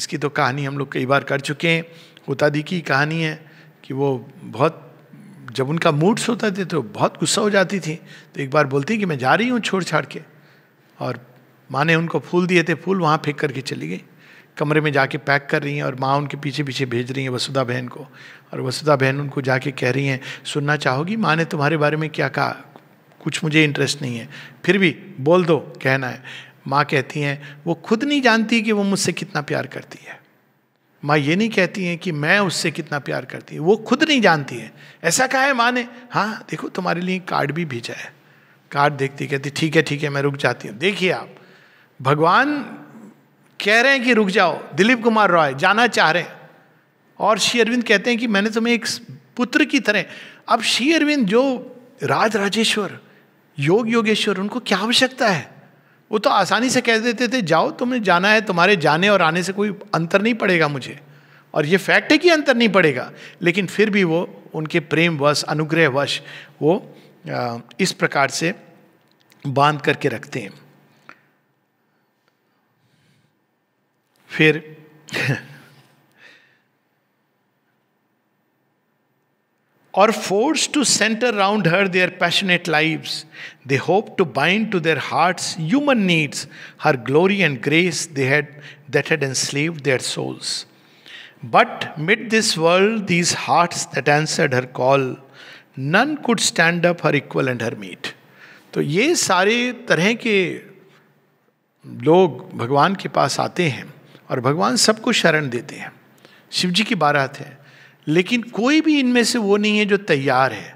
इसकी तो कहानी हम लोग कई बार कर चुके हैं दी की कहानी है कि वो बहुत जब उनका मूड्स होता थे तो बहुत गुस्सा हो जाती थी तो एक बार बोलती कि मैं जा रही हूँ छोड़ छाड़ के और माँ ने उनको फूल दिए थे फूल वहाँ फेंक करके चली गई कमरे में जाके पैक कर रही हैं और माँ उनके पीछे पीछे भेज रही हैं वसुधा बहन को और वसुधा बहन उनको जाके कह रही हैं सुनना चाहोगी माँ ने तुम्हारे बारे में क्या कहा कुछ मुझे इंटरेस्ट नहीं है फिर भी बोल दो कहना है माँ कहती हैं वो खुद नहीं जानती कि वो मुझसे कितना प्यार करती है माँ ये नहीं कहती हैं कि मैं उससे कितना प्यार करती हूँ वो खुद नहीं जानती है ऐसा कहा है माँ ने हाँ देखो तुम्हारे लिए कार्ड भी भेजा है कार्ड देखती कहती ठीक है ठीक है मैं रुक जाती हूँ देखिए आप भगवान कह रहे हैं कि रुक जाओ दिलीप कुमार रॉय जाना चाह रहे हैं और श्री अरविंद कहते हैं कि मैंने तुम्हें एक पुत्र की तरह अब श्री अरविंद जो राज राजेश्वर योग योगेश्वर उनको क्या आवश्यकता है वो तो आसानी से कह देते थे जाओ तुम्हें जाना है तुम्हारे जाने और आने से कोई अंतर नहीं पड़ेगा मुझे और ये फैक्ट है कि अंतर नहीं पड़ेगा लेकिन फिर भी वो उनके प्रेम वश अनुग्रह वश वो इस प्रकार से बांध करके रखते हैं फिर और force to centre round her their passionate lives they hope to bind to their heart human needs her glory and grace they had that had enslaved their souls but mid this world these heart that answered her call none could stand up her equal and her mate तो ये सारे तरह के लोग भगवान के पास आते हैं और भगवान सबको शरण देते हैं शिव जी की बारात है लेकिन कोई भी इनमें से वो नहीं है जो तैयार है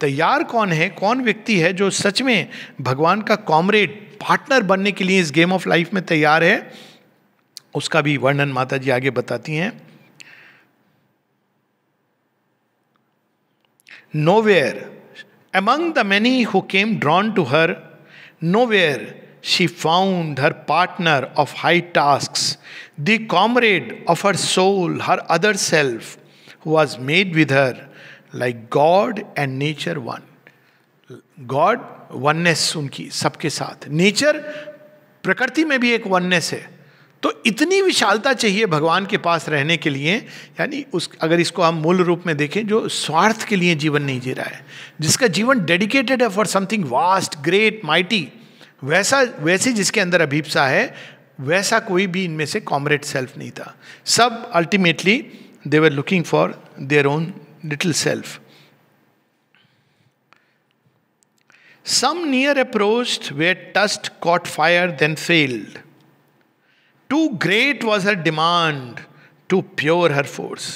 तैयार कौन है कौन व्यक्ति है जो सच में भगवान का कॉमरेड पार्टनर बनने के लिए इस गेम ऑफ लाइफ में तैयार है उसका भी वर्णन माता जी आगे बताती हैं nowhere among the many who came drawn to her nowhere she found her partner of high tasks, the comrade of her soul, her other self, who was made with her like God and nature one. God oneness उनकी सबके साथ nature प्रकृति में भी एक oneness है तो इतनी विशालता चाहिए भगवान के पास रहने के लिए यानी उस अगर इसको हम मूल रूप में देखें जो स्वार्थ के लिए जीवन नहीं जी रहा है जिसका जीवन डेडिकेटेड है for something vast great mighty वैसा वैसी जिसके अंदर अभीपसा है वैसा कोई भी इनमें से कॉमरेड सेल्फ नहीं था सब ultimately they were looking for their own little self some near approach they tasted caught fire then failed too great was her demand too pure her force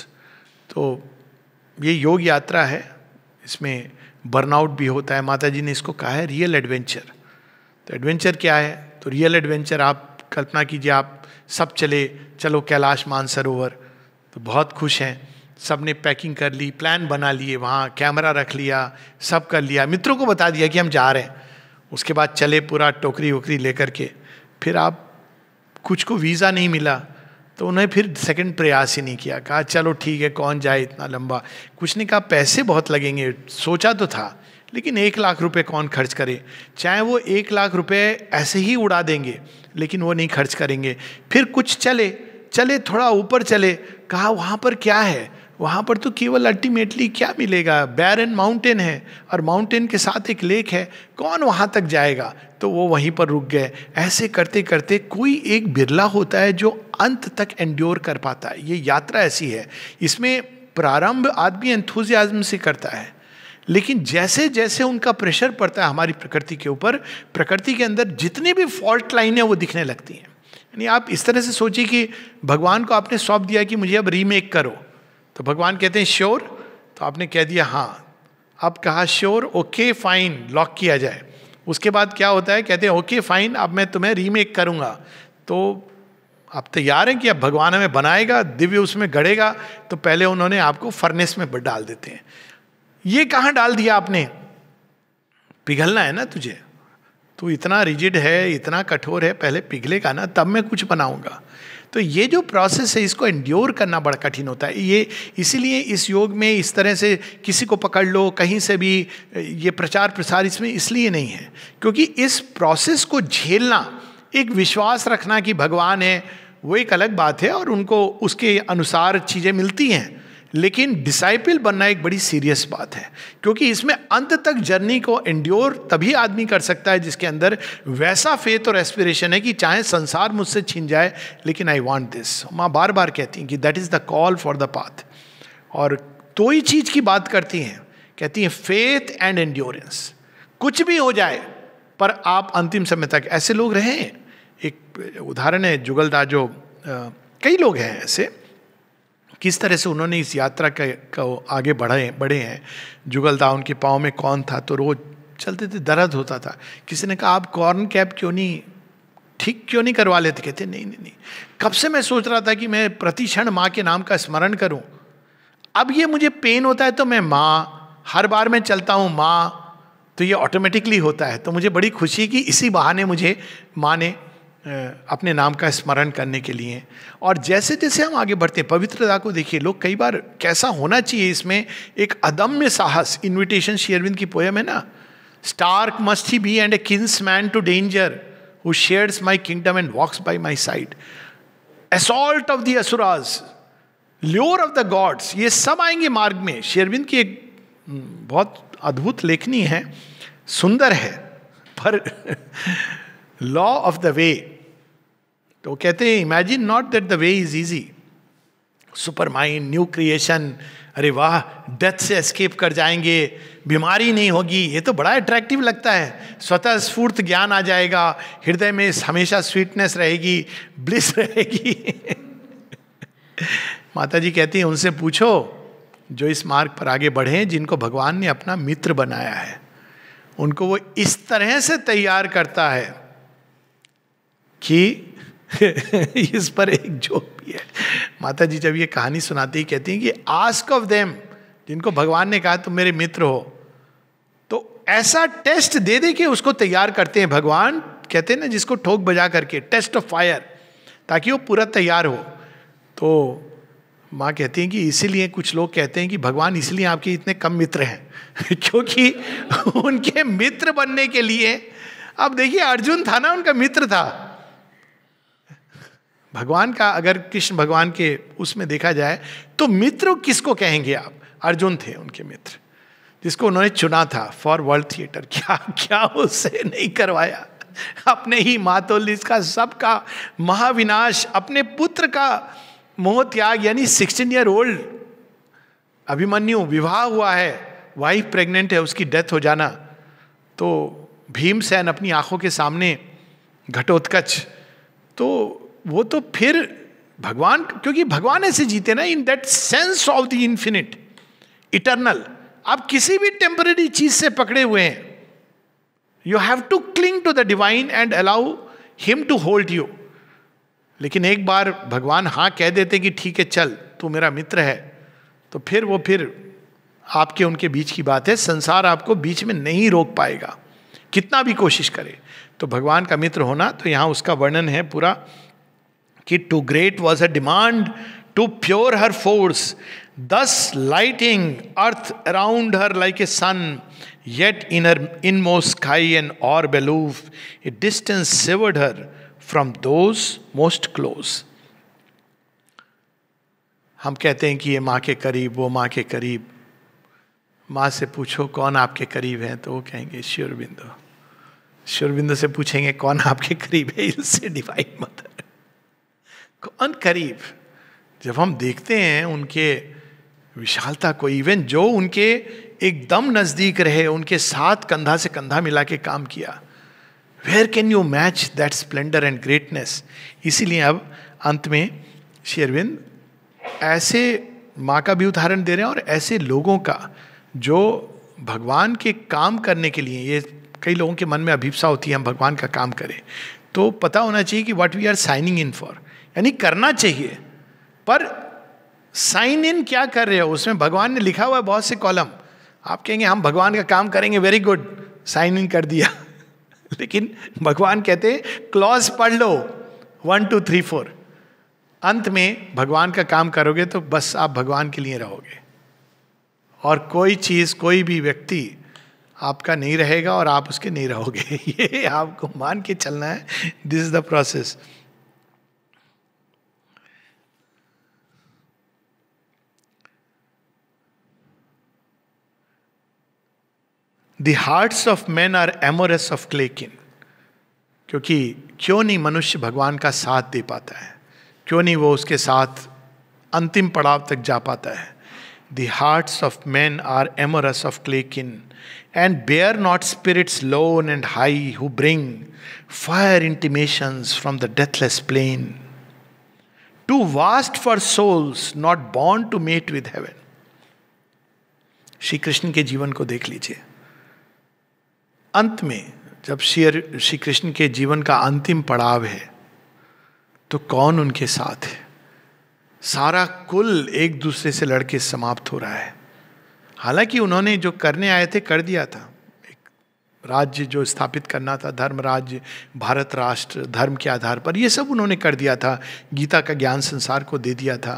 तो ये योग यात्रा है इसमें बर्नआउट भी होता है माता जी ने इसको कहा है रियल एडवेंचर तो एडवेंचर क्या है तो रियल एडवेंचर आप कल्पना कीजिए आप सब चले चलो कैलाश मानसरोवर तो बहुत खुश हैं सब ने पैकिंग कर ली प्लान बना लिए वहाँ कैमरा रख लिया सब कर लिया मित्रों को बता दिया कि हम जा रहे हैं उसके बाद चले पूरा टोकरी वोकरी लेकर के फिर आप कुछ को वीज़ा नहीं मिला तो उन्हें फिर सेकंड प्रयास ही नहीं किया कहा चलो ठीक है कौन जाए इतना लंबा कुछ ने कहा पैसे बहुत लगेंगे सोचा तो था लेकिन एक लाख रुपए कौन खर्च करे चाहे वो एक लाख रुपए ऐसे ही उड़ा देंगे लेकिन वो नहीं खर्च करेंगे फिर कुछ चले चले थोड़ा ऊपर चले कहा वहाँ पर क्या है वहाँ पर तो केवल अल्टीमेटली क्या मिलेगा बैर माउंटेन है और माउंटेन के साथ एक लेक है कौन वहाँ तक जाएगा तो वो वहीं पर रुक गए ऐसे करते करते कोई एक बिरला होता है जो अंत तक एंड्योर कर पाता है ये यात्रा ऐसी है इसमें प्रारंभ आदमी एंथुजियाज्म से करता है लेकिन जैसे जैसे उनका प्रेशर पड़ता है हमारी प्रकृति के ऊपर प्रकृति के अंदर जितनी भी फॉल्ट लाइन है वो दिखने लगती हैं यानी आप इस तरह से सोचिए कि भगवान को आपने सौंप दिया कि मुझे अब रीमेक करो तो भगवान कहते हैं श्योर तो आपने कह दिया हाँ अब कहा श्योर ओके फाइन लॉक किया जाए उसके बाद क्या होता है कहते हैं ओके फाइन अब मैं तुम्हें रीमेक करूँगा तो आप तैयार हैं कि अब भगवान हमें बनाएगा दिव्य उसमें गढ़ेगा तो पहले उन्होंने आपको फर्नेस में डाल देते हैं ये कहाँ डाल दिया आपने पिघलना है ना तुझे तु इतना रिजिड है इतना कठोर है पहले पिघलेगा ना तब मैं कुछ बनाऊंगा तो ये जो प्रोसेस है इसको एंड्योर करना बड़ा कठिन होता है ये इसीलिए इस योग में इस तरह से किसी को पकड़ लो कहीं से भी ये प्रचार प्रसार इसमें इसलिए नहीं है क्योंकि इस प्रोसेस को झेलना एक विश्वास रखना कि भगवान है वो एक अलग बात है और उनको उसके अनुसार चीज़ें मिलती हैं लेकिन डिसाइपल बनना एक बड़ी सीरियस बात है क्योंकि इसमें अंत तक जर्नी को एंड्योर तभी आदमी कर सकता है जिसके अंदर वैसा फेथ और एस्पिरेशन है कि चाहे संसार मुझसे छिन जाए लेकिन आई वॉन्ट दिस माँ बार बार कहती हैं कि that is the call for the path और दो तो ही चीज़ की बात करती हैं कहती हैं फेथ एंड एंड्योरेंस कुछ भी हो जाए पर आप अंतिम समय तक ऐसे लोग रहे एक उदाहरण है जुगलदा जो कई लोग हैं ऐसे किस तरह से उन्होंने इस यात्रा का, का आगे बढ़े बढ़े हैं जुगलदा उनके पाँव में कौन था तो रोज चलते थे दर्द होता था किसी ने कहा आप कॉर्न कैप क्यों नहीं ठीक क्यों नहीं करवा लेते कहते नहीं नहीं नहीं कब से मैं सोच रहा था कि मैं प्रति क्षण माँ के नाम का स्मरण करूं अब ये मुझे पेन होता है तो मैं माँ हर बार मैं चलता हूँ माँ तो ये ऑटोमेटिकली होता है तो मुझे बड़ी खुशी कि इसी बहाने मुझे माँ ने अपने नाम का स्मरण करने के लिए और जैसे जैसे हम आगे बढ़ते हैं पवित्रता को देखिए लोग कई बार कैसा होना चाहिए इसमें एक अदम्य साहस इनविटेशन शेयरविंद की पोयम है ना stark must he be and a kinsman to danger who shares my kingdom and walks by my side assault of the asuras lure of the gods ये सब आएंगे मार्ग में शेयरविंद की एक हम्म, बहुत अद्भुत लेखनी है सुंदर है पर लॉ ऑफ द वे तो कहते हैं imagine not that the way is easy supermind new creation अरे वाह डेथ से एस्केप कर जाएंगे बीमारी नहीं होगी ये तो बड़ा अट्रैक्टिव लगता है स्वतः स्फूर्त ज्ञान आ जाएगा हृदय में हमेशा स्वीटनेस रहेगी ब्लिस रहेगी माता जी कहती हैं उनसे पूछो जो इस मार्ग पर आगे बढ़े जिनको भगवान ने अपना मित्र बनाया है उनको वो इस तरह से तैयार करता है कि इस पर एक जोक भी है माता जी जब ये कहानी सुनाती है कहती हैं कि आस्क ऑफ देम जिनको भगवान ने कहा तुम मेरे मित्र हो तो ऐसा टेस्ट दे दे के उसको तैयार करते हैं भगवान कहते हैं ना जिसको ठोक बजा करके टेस्ट ऑफ फायर ताकि वो पूरा तैयार हो तो माँ कहती हैं कि इसीलिए कुछ लोग कहते हैं कि भगवान इसलिए आपके इतने कम मित्र हैं क्योंकि उनके मित्र बनने के लिए अब देखिए अर्जुन था ना उनका मित्र था भगवान का अगर कृष्ण भगवान के उसमें देखा जाए तो मित्र किसको कहेंगे आप अर्जुन थे उनके मित्र जिसको उन्होंने चुना था फॉर वर्ल्ड थिएटर क्या क्या उससे नहीं करवाया अपने ही मातोलिस का सबका महाविनाश अपने पुत्र का मोह त्याग यानी सिक्सटीन ईयर ओल्ड अभिमन्यु विवाह हुआ है वाइफ प्रेग्नेंट है उसकी डेथ हो जाना तो भीमसेन अपनी आंखों के सामने घटोत्कच तो वो तो फिर भगवान क्योंकि भगवान ऐसे जीते ना in that sense of the infinite eternal आप किसी भी टेम्पररी चीज से पकड़े हुए हैं you have to cling to the divine and allow him to hold you लेकिन एक बार भगवान हाँ कह देते कि ठीक है चल तू मेरा मित्र है तो फिर वो फिर आपके उनके बीच की बात है संसार आपको बीच में नहीं रोक पाएगा कितना भी कोशिश करे तो भगवान का मित्र होना तो यहाँ उसका वर्णन है पूरा कि too great was a demand too pure her force thus lighting earth around her like a sun yet in her inmost sky and और aloof a distance severed her from those most close हम कहते हैं कि ये माँ के करीब वो माँ के करीब माँ से पूछो कौन आपके करीब हैं तो वो कहेंगे श्योरबिंदो श्योरबिंदो से पूछेंगे कौन आपके करीब है इससे डिवाइन मदर अन करीब जब हम देखते हैं उनके विशालता को इवन जो उनके एकदम नज़दीक रहे उनके साथ कंधा से कंधा मिला के काम किया where can you match that splendour and greatness इसीलिए अब अंत में शेरविंद ऐसे माँ का भी उदाहरण दे रहे हैं और ऐसे लोगों का जो भगवान के काम करने के लिए ये कई लोगों के मन में अभिप्सा होती है हम भगवान का काम करें तो पता होना चाहिए कि what we are signing in for यानी करना चाहिए पर साइन इन क्या कर रहे हो उसमें भगवान ने लिखा हुआ है बहुत से कॉलम आप कहेंगे हम भगवान का काम करेंगे वेरी गुड साइन इन कर दिया लेकिन भगवान कहते क्लॉज पढ़ लो वन टू थ्री फोर अंत में भगवान का काम करोगे तो बस आप भगवान के लिए रहोगे और कोई चीज़ कोई भी व्यक्ति आपका नहीं रहेगा और आप उसके नहीं रहोगे ये आपको मान के चलना है this is the process the hearts of man are amorous of clay kin क्योंकि क्यों नहीं मनुष्य भगवान का साथ दे पाता है क्यों नहीं वो उसके साथ अंतिम पड़ाव तक जा पाता है the hearts of man are amorous of clay kin and bear not spirits lone and high who bring fire intimations from the deathless plane too vast for souls not bound to mate with heaven Shri Krishna के जीवन को देख लीजिए अंत में जब श्री श्री कृष्ण के जीवन का अंतिम पड़ाव है तो कौन उनके साथ है सारा कुल एक दूसरे से लड़के समाप्त हो रहा है हालांकि उन्होंने जो करने आए थे कर दिया था एक राज्य जो स्थापित करना था धर्म राज्य भारत राष्ट्र धर्म के आधार पर ये सब उन्होंने कर दिया था गीता का ज्ञान संसार को दे दिया था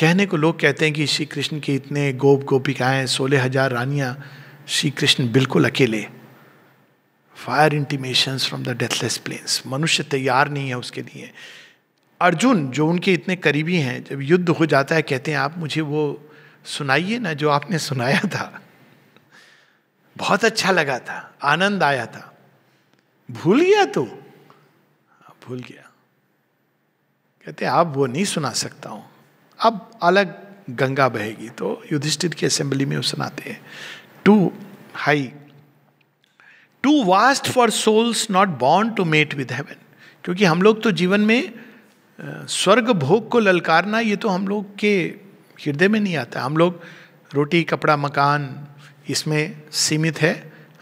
कहने को लोग कहते हैं कि श्री कृष्ण के इतने गोप गोपिकाएं सोलह हजार रानियाँ श्री कृष्ण बिल्कुल अकेले fire intimation from the deathless planes मनुष्य तैयार नहीं है उसके लिए अर्जुन जो उनके इतने करीबी हैं जब युद्ध हो जाता है कहते हैं आप मुझे वो सुनाइए ना जो आपने सुनाया था बहुत अच्छा लगा था आनंद आया था भूल गया तो भूल गया कहते आप वो नहीं सुना सकता हूं अब अलग गंगा बहेगी तो युधिष्ठिर की असेंबली में वो सुनाते हैं too high too vast for souls not bound to mate with heaven क्योंकि हम लोग तो जीवन में स्वर्ग भोग को ललकारना ये तो हम लोग के हृदय में नहीं आता हम लोग रोटी कपड़ा मकान इसमें सीमित है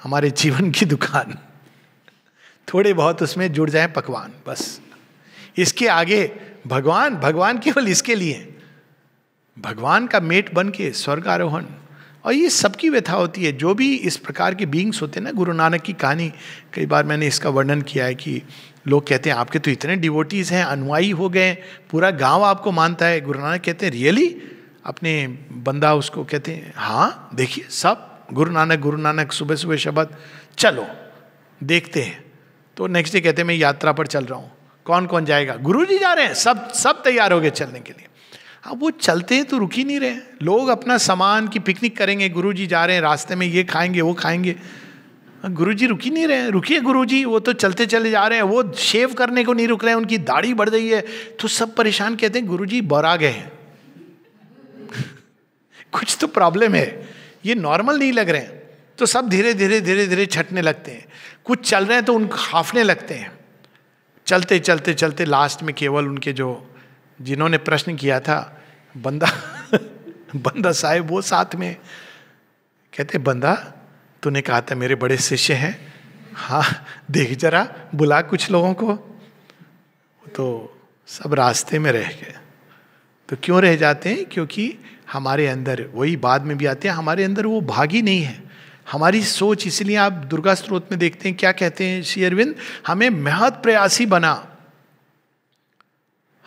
हमारे जीवन की दुकान थोड़े बहुत उसमें जुड़ जाए पकवान बस इसके आगे भगवान भगवान केवल इसके लिए भगवान का मेट बन के स्वर्ग आरोहण और ये सबकी व्यथा होती है जो भी इस प्रकार के बींग्स होते हैं ना गुरु नानक की कहानी कई बार मैंने इसका वर्णन किया है कि लोग कहते हैं आपके तो इतने डिवोटीज़ हैं अनुयायी हो गए पूरा गांव आपको मानता है गुरु नानक कहते हैं रियली अपने बंदा उसको कहते हैं हाँ देखिए सब गुरु नानक गुरु नानक सुबह सुबह शब्द चलो देखते हैं तो नेक्स्ट डे कहते हैं मैं यात्रा पर चल रहा हूँ कौन कौन जाएगा गुरु जी जा रहे हैं सब सब तैयार हो गए चलने के लिए अब हाँ, वो चलते हैं तो रुक ही नहीं रहे लोग अपना सामान की पिकनिक करेंगे गुरु जी जा रहे हैं रास्ते में ये खाएंगे वो खाएंगे हाँ, गुरु जी रुक ही नहीं रहे रुकिए गुरु जी वो तो चलते चले जा रहे हैं वो शेव करने को नहीं रुक रहे हैं उनकी दाढ़ी बढ़ रही है तो सब परेशान कहते हैं गुरु जी बरा गए हैं कुछ तो प्रॉब्लम है ये नॉर्मल नहीं लग रहे हैं तो सब धीरे धीरे धीरे धीरे छटने लगते हैं कुछ चल रहे हैं तो उन हाफने लगते हैं चलते चलते चलते लास्ट में केवल उनके जो जिन्होंने प्रश्न किया था बंदा बंदा साहेब वो साथ में कहते बंदा तूने कहा था मेरे बड़े शिष्य हैं हाँ देख जरा बुला कुछ लोगों को तो सब रास्ते में रह गए तो क्यों रह जाते हैं क्योंकि हमारे अंदर वही बाद में भी आते हैं हमारे अंदर वो भाग ही नहीं है हमारी सोच इसलिए आप दुर्गा स्त्रोत में देखते हैं क्या कहते हैं श्री अरविंद हमें महत प्रयासी बना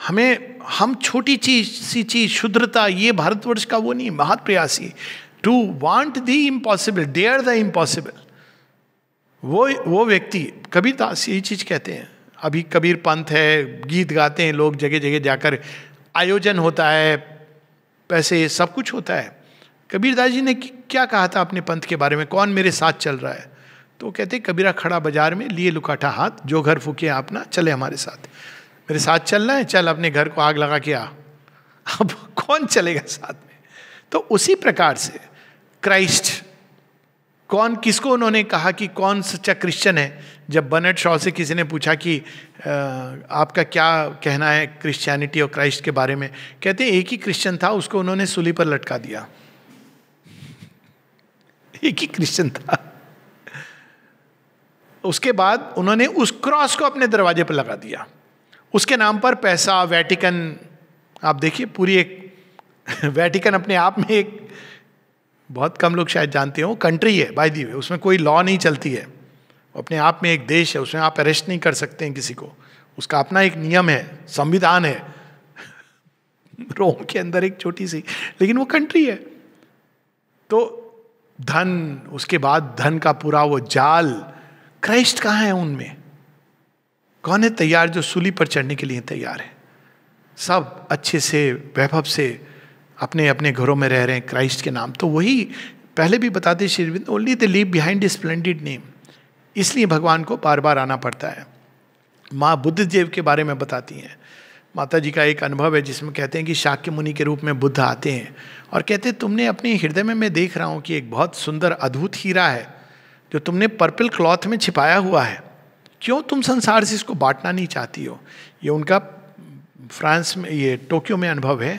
हमें हम छोटी चीज सी चीज शुद्रता ये भारतवर्ष का वो नहीं प्रयासी to want the impossible dare the impossible वो वो व्यक्ति कबीर दास यही चीज कहते हैं अभी कबीर पंथ है गीत गाते हैं लोग जगह जगह जाकर आयोजन होता है पैसे सब कुछ होता है कबीरदास जी ने क्या कहा था अपने पंथ के बारे में कौन मेरे साथ चल रहा है तो कहते कबीरा खड़ा बाजार में लिए लुकाटा हाथ जो घर फूके आपना चले हमारे साथ मेरे साथ चलना है चल अपने घर को आग लगा के आ अब कौन चलेगा साथ में तो उसी प्रकार से क्राइस्ट कौन किसको उन्होंने कहा कि कौन सच्चा क्रिश्चियन है जब बनट शॉ से किसी ने पूछा कि आपका क्या कहना है क्रिश्चियनिटी और क्राइस्ट के बारे में कहते हैं एक ही क्रिश्चियन था उसको उन्होंने सुली पर लटका दिया एक ही क्रिश्चियन था उसके बाद उन्होंने उस क्रॉस को अपने दरवाजे पर लगा दिया उसके नाम पर पैसा वैटिकन आप देखिए पूरी एक वैटिकन अपने आप में एक बहुत कम लोग शायद जानते हो कंट्री है बाय दी वे उसमें कोई लॉ नहीं चलती है अपने आप में एक देश है उसमें आप अरेस्ट नहीं कर सकते हैं किसी को उसका अपना एक नियम है संविधान है रोम के अंदर एक छोटी सी लेकिन वो कंट्री है तो धन उसके बाद धन का पूरा वो जाल क्राइस्ट कहाँ है उनमें कौन है तैयार जो सूली पर चढ़ने के लिए तैयार है सब अच्छे से वैभव से अपने अपने घरों में रह रहे हैं क्राइस्ट के नाम तो वही पहले भी बताते श्री only the leave behind splendid name इसलिए भगवान को बार बार आना पड़ता है माँ देव के बारे में बताती हैं माता जी का एक अनुभव है जिसमें कहते हैं कि शाक्य मुनि के रूप में बुद्ध आते हैं और कहते हैं तुमने अपने हृदय में मैं देख रहा हूँ कि एक बहुत सुंदर अद्भुत हीरा है जो तुमने पर्पल क्लॉथ में छिपाया हुआ है क्यों तुम संसार से इसको बांटना नहीं चाहती हो ये उनका फ्रांस में ये टोक्यो में अनुभव है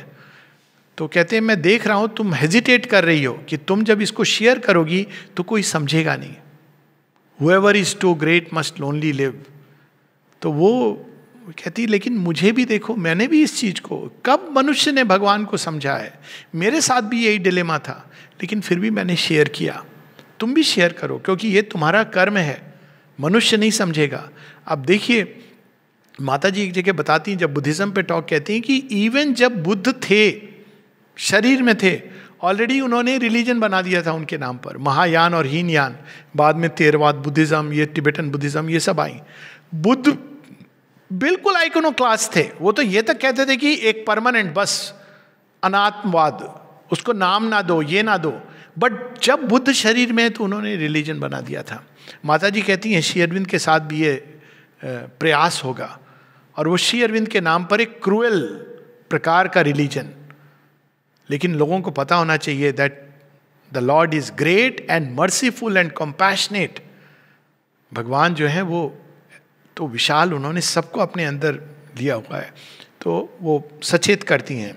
तो कहते हैं मैं देख रहा हूँ तुम हेजिटेट कर रही हो कि तुम जब इसको शेयर करोगी तो कोई समझेगा नहीं whoever is too great must lonely live तो वो कहती लेकिन मुझे भी देखो मैंने भी इस चीज़ को कब मनुष्य ने भगवान को समझा है मेरे साथ भी यही डिलेमा था लेकिन फिर भी मैंने शेयर किया तुम भी शेयर करो क्योंकि ये तुम्हारा कर्म है मनुष्य नहीं समझेगा अब देखिए माता जी एक जगह बताती हैं जब बुद्धिज्म पे टॉक कहती हैं कि इवन जब बुद्ध थे शरीर में थे ऑलरेडी उन्होंने रिलीजन बना दिया था उनके नाम पर महायान और हीनयान बाद में तेरवाद बुद्धिज्म ये टिबेटन बुद्धिज्म ये सब आई बुद्ध बिल्कुल आइकोनो क्लास थे वो तो ये तक तो कहते थे कि एक परमानेंट बस अनात्मवाद उसको नाम ना दो ये ना दो बट जब बुद्ध शरीर में तो उन्होंने रिलीजन बना दिया था माता जी कहती हैं श्री अरविंद के साथ भी ये प्रयास होगा और वो श्री अरविंद के नाम पर एक क्रूएल प्रकार का रिलीजन लेकिन लोगों को पता होना चाहिए that the lord is great and merciful and compassionate भगवान जो है वो तो विशाल उन्होंने सबको अपने अंदर लिया हुआ है तो वो सचेत करती हैं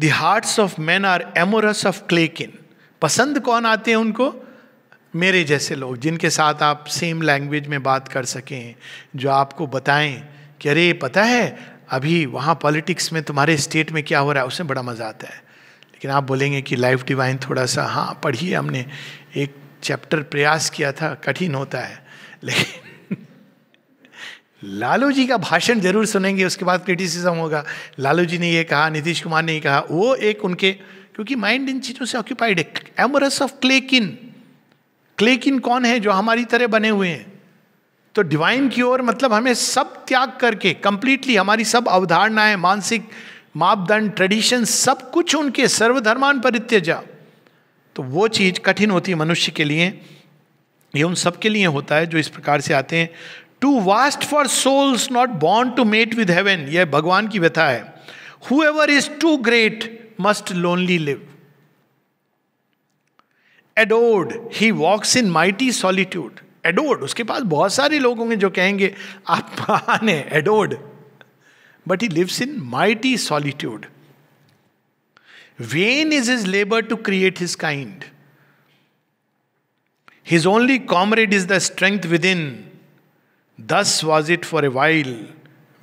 the hearts of man are amorous of clay kin पसंद कौन आते हैं उनको मेरे जैसे लोग जिनके साथ आप सेम लैंग्वेज में बात कर सकें जो आपको बताएं कि अरे पता है अभी वहाँ पॉलिटिक्स में तुम्हारे स्टेट में क्या हो रहा है उसमें बड़ा मज़ा आता है लेकिन आप बोलेंगे कि लाइफ डिवाइन थोड़ा सा हाँ पढ़िए हमने एक चैप्टर प्रयास किया था कठिन होता है लेकिन लालू जी का भाषण जरूर सुनेंगे उसके बाद क्रिटिसिज्म होगा लालू जी ने ये कहा नीतीश कुमार ने कहा वो एक उनके क्योंकि माइंड इन चीज़ों से ऑक्यूपाइड है एमरस ऑफ क्लेकिन क्लेकिन कौन है जो हमारी तरह बने हुए हैं तो डिवाइन की ओर मतलब हमें सब त्याग करके कंप्लीटली हमारी सब अवधारणाएं मानसिक मापदंड ट्रेडिशन सब कुछ उनके सर्वधर्मान पर जा तो वो चीज़ कठिन होती है मनुष्य के लिए ये उन सब के लिए होता है जो इस प्रकार से आते हैं too vast for souls not bound to mate with heaven यह भगवान की व्यथा है whoever is too great must lonely live adored he walks in mighty solitude adored उसके पास बहुत सारे लोग होंगे जो कहेंगे आप महान है adored but he lives in mighty solitude vain is is labour to create his kind his only comrade is the strength within thus was it for a while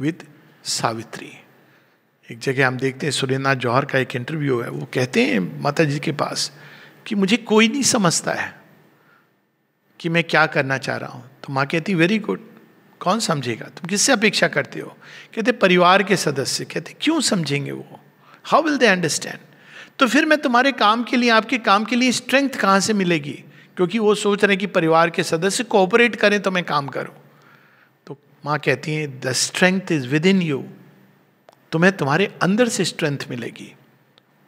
with Savitri एक जगह हम देखते हैं सुरेंद्रनाथ जौहर का एक इंटरव्यू है वो कहते हैं माता जी के पास कि मुझे कोई नहीं समझता है कि मैं क्या करना चाह रहा हूँ तो माँ कहती वेरी गुड कौन समझेगा तुम किससे अपेक्षा करते हो कहते परिवार के सदस्य कहते क्यों समझेंगे वो हाउ विल दे अंडरस्टैंड तो फिर मैं तुम्हारे काम के लिए आपके काम के लिए स्ट्रेंथ कहाँ से मिलेगी क्योंकि वो सोच रहे हैं कि परिवार के सदस्य कोऑपरेट करें तो मैं काम करूँ माँ कहती हैं the strength is within you तुम्हें तुम्हारे अंदर से स्ट्रेंथ मिलेगी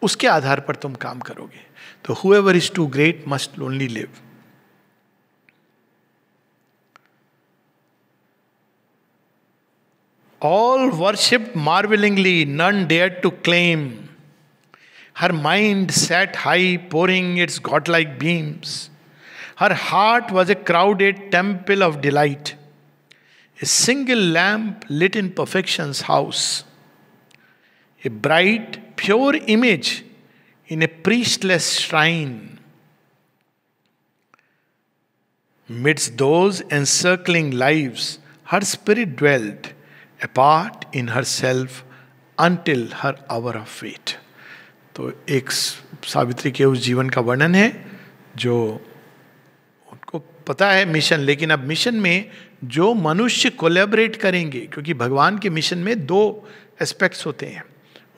उसके आधार पर तुम काम करोगे तो whoever is too great must lonely live all worship marvellingly none dare to claim her mind set high pouring its god like beams her heart was a crowded temple of delight A single lamp lit in perfection's house. A bright, pure image in a priestless shrine. Midst those encircling lives, her spirit dwelt apart in herself until her hour of fate. तो एक सावित्री के उस जीवन का वर्णन है जो उनको पता है मिशन लेकिन अब मिशन में जो मनुष्य कोलेबरेट करेंगे क्योंकि भगवान के मिशन में दो एस्पेक्ट्स होते हैं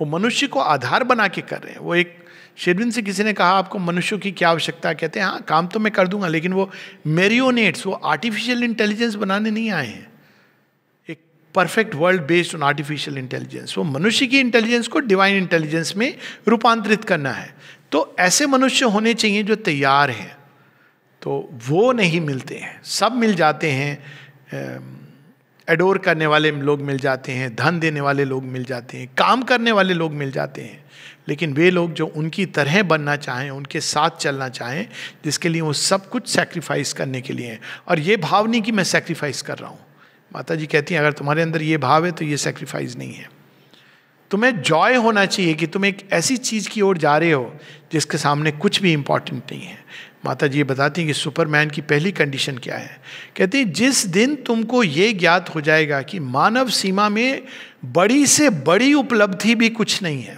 वो मनुष्य को आधार बना के कर रहे हैं वो एक शेरविन से किसी ने कहा आपको मनुष्य की क्या आवश्यकता कहते हैं हाँ काम तो मैं कर दूंगा लेकिन वो मेरियोनेट्स वो आर्टिफिशियल इंटेलिजेंस बनाने नहीं आए हैं एक perfect world based on artificial intelligence वो मनुष्य की इंटेलिजेंस को डिवाइन इंटेलिजेंस में रूपांतरित करना है तो ऐसे मनुष्य होने चाहिए जो तैयार हैं तो वो नहीं मिलते हैं सब मिल जाते हैं एडोर करने वाले लोग मिल जाते हैं धन देने वाले लोग मिल जाते हैं काम करने वाले लोग मिल जाते हैं लेकिन वे लोग जो उनकी तरह बनना चाहें उनके साथ चलना चाहें जिसके लिए वो सब कुछ सेक्रीफाइस करने के लिए हैं और ये भाव नहीं कि मैं सेक्रीफाइस कर रहा हूँ माता जी कहती हैं अगर तुम्हारे अंदर ये भाव है तो ये सेक्रीफाइस नहीं है तुम्हें जॉय होना चाहिए कि तुम एक ऐसी चीज़ की ओर जा रहे हो जिसके सामने कुछ भी इंपॉर्टेंट नहीं है माता जी ये बताती हैं कि सुपरमैन की पहली कंडीशन क्या है कहती हैं जिस दिन तुमको ये ज्ञात हो जाएगा कि मानव सीमा में बड़ी से बड़ी उपलब्धि भी कुछ नहीं है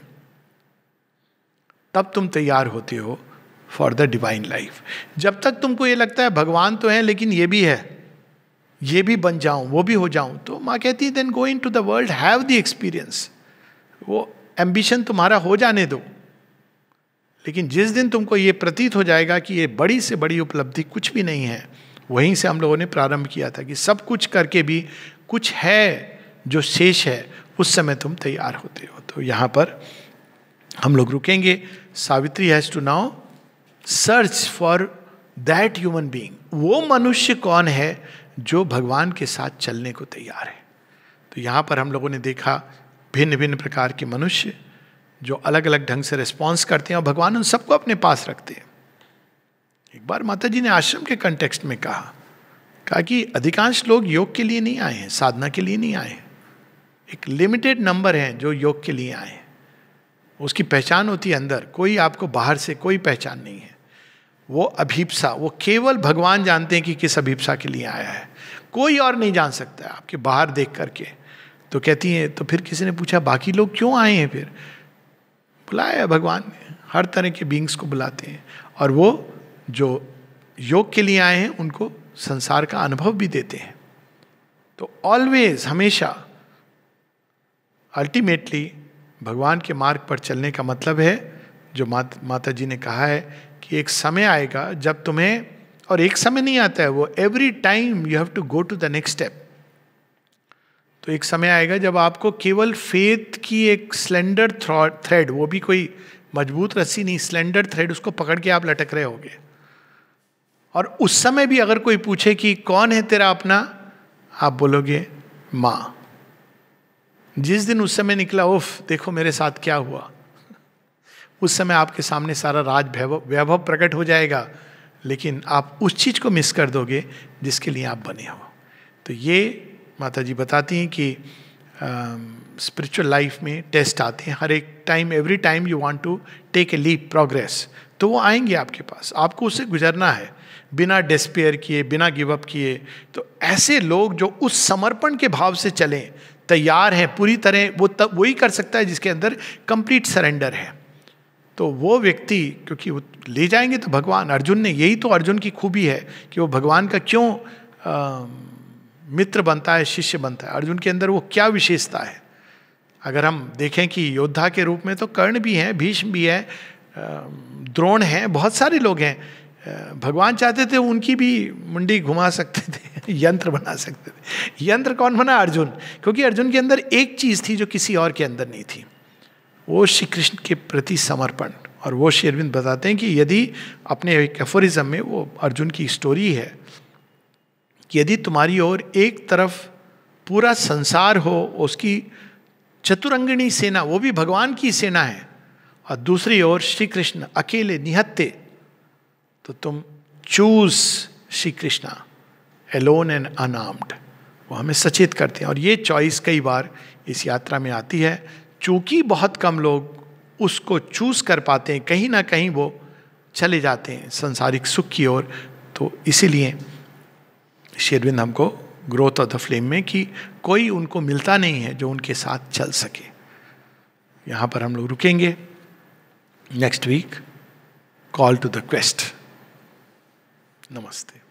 तब तुम तैयार होते हो फॉर द डिवाइन लाइफ जब तक तुमको ये लगता है भगवान तो है लेकिन ये भी है ये भी बन जाऊं वो भी हो जाऊं तो माँ कहती है then go into the world have the experience वो एम्बिशन तुम्हारा हो जाने दो लेकिन जिस दिन तुमको ये प्रतीत हो जाएगा कि ये बड़ी से बड़ी उपलब्धि कुछ भी नहीं है वहीं से हम लोगों ने प्रारंभ किया था कि सब कुछ करके भी कुछ है जो शेष है उस समय तुम तैयार होते हो तो यहाँ पर हम लोग रुकेंगे Savitri has to now search for that human being वो मनुष्य कौन है जो भगवान के साथ चलने को तैयार है तो यहाँ पर हम लोगों ने देखा भिन्न भिन्न प्रकार के मनुष्य जो अलग अलग ढंग से रिस्पॉन्स करते हैं और भगवान उन सबको अपने पास रखते हैं एक बार माता जी ने आश्रम के कंटेक्स्ट में कहा कहा कि अधिकांश लोग योग के लिए नहीं आए हैं साधना के लिए नहीं आए हैं एक लिमिटेड नंबर हैं जो योग के लिए आए हैं उसकी पहचान होती है अंदर कोई आपको बाहर से कोई पहचान नहीं है वो अभीपसा वो केवल भगवान जानते हैं कि किस अभीपसा के लिए आया है कोई और नहीं जान सकता है आपके बाहर देख करके तो कहती हैं तो फिर किसी ने पूछा बाकी लोग क्यों आए हैं फिर बुलाया भगवान ने हर तरह के बींग्स को बुलाते हैं और वो जो योग के लिए आए हैं उनको संसार का अनुभव भी देते हैं तो ऑलवेज हमेशा अल्टीमेटली भगवान के मार्ग पर चलने का मतलब है जो मात, माता जी ने कहा है कि एक समय आएगा जब तुम्हें और एक समय नहीं आता है वो every time you have to go to the next step तो एक समय आएगा जब आपको केवल फेथ की एक स्लेंडर थ्रेड वो भी कोई मजबूत रस्सी नहीं स्लेंडर थ्रेड उसको पकड़ के आप लटक रहे होंगे और उस समय भी अगर कोई पूछे कि कौन है तेरा अपना आप बोलोगे माँ जिस दिन उस समय निकला उफ देखो मेरे साथ क्या हुआ उस समय आपके सामने सारा राज वैभव प्रकट हो जाएगा लेकिन आप उस चीज को मिस कर दोगे जिसके लिए आप बने हो तो ये माता जी बताती हैं कि स्पिरिचुअल um, लाइफ में टेस्ट आते हैं हर एक time every time you want to take a leap progress तो वो आएंगे आपके पास आपको उससे गुजरना है बिना डिस्पेयर किए बिना गिवअप किए तो ऐसे लोग जो उस समर्पण के भाव से चलें तैयार हैं पूरी तरह वो तब वही कर सकता है जिसके अंदर कंप्लीट सरेंडर है तो वो व्यक्ति क्योंकि वो ले जाएंगे तो भगवान अर्जुन ने यही तो अर्जुन की खूबी है कि वो भगवान का क्यों आ, um, मित्र बनता है शिष्य बनता है अर्जुन के अंदर वो क्या विशेषता है अगर हम देखें कि योद्धा के रूप में तो कर्ण भी हैं भीष्म भी हैं द्रोण हैं बहुत सारे लोग हैं भगवान चाहते थे उनकी भी मुंडी घुमा सकते थे यंत्र बना सकते थे यंत्र कौन बना अर्जुन क्योंकि अर्जुन के अंदर एक चीज़ थी जो किसी और के अंदर नहीं थी वो श्री कृष्ण के प्रति समर्पण और वो श्री अरविंद बताते हैं कि यदि अपने एक एफोरिज्म में वो अर्जुन की स्टोरी है यदि तुम्हारी ओर एक तरफ पूरा संसार हो उसकी चतुरंगिणी सेना वो भी भगवान की सेना है और दूसरी ओर श्री कृष्ण अकेले निहत्ते तो तुम choose Shri Krishna alone and unarmed वो हमें सचेत करते हैं और ये चॉइस कई बार इस यात्रा में आती है चूंकि बहुत कम लोग उसको चूज कर पाते हैं कहीं ना कहीं वो चले जाते हैं संसारिक सुख की ओर तो इसीलिए शेरविंद हमको ग्रोथ ऑफ द फ्लेम में कि कोई उनको मिलता नहीं है जो उनके साथ चल सके यहाँ पर हम लोग रुकेंगे next week call to the quest नमस्ते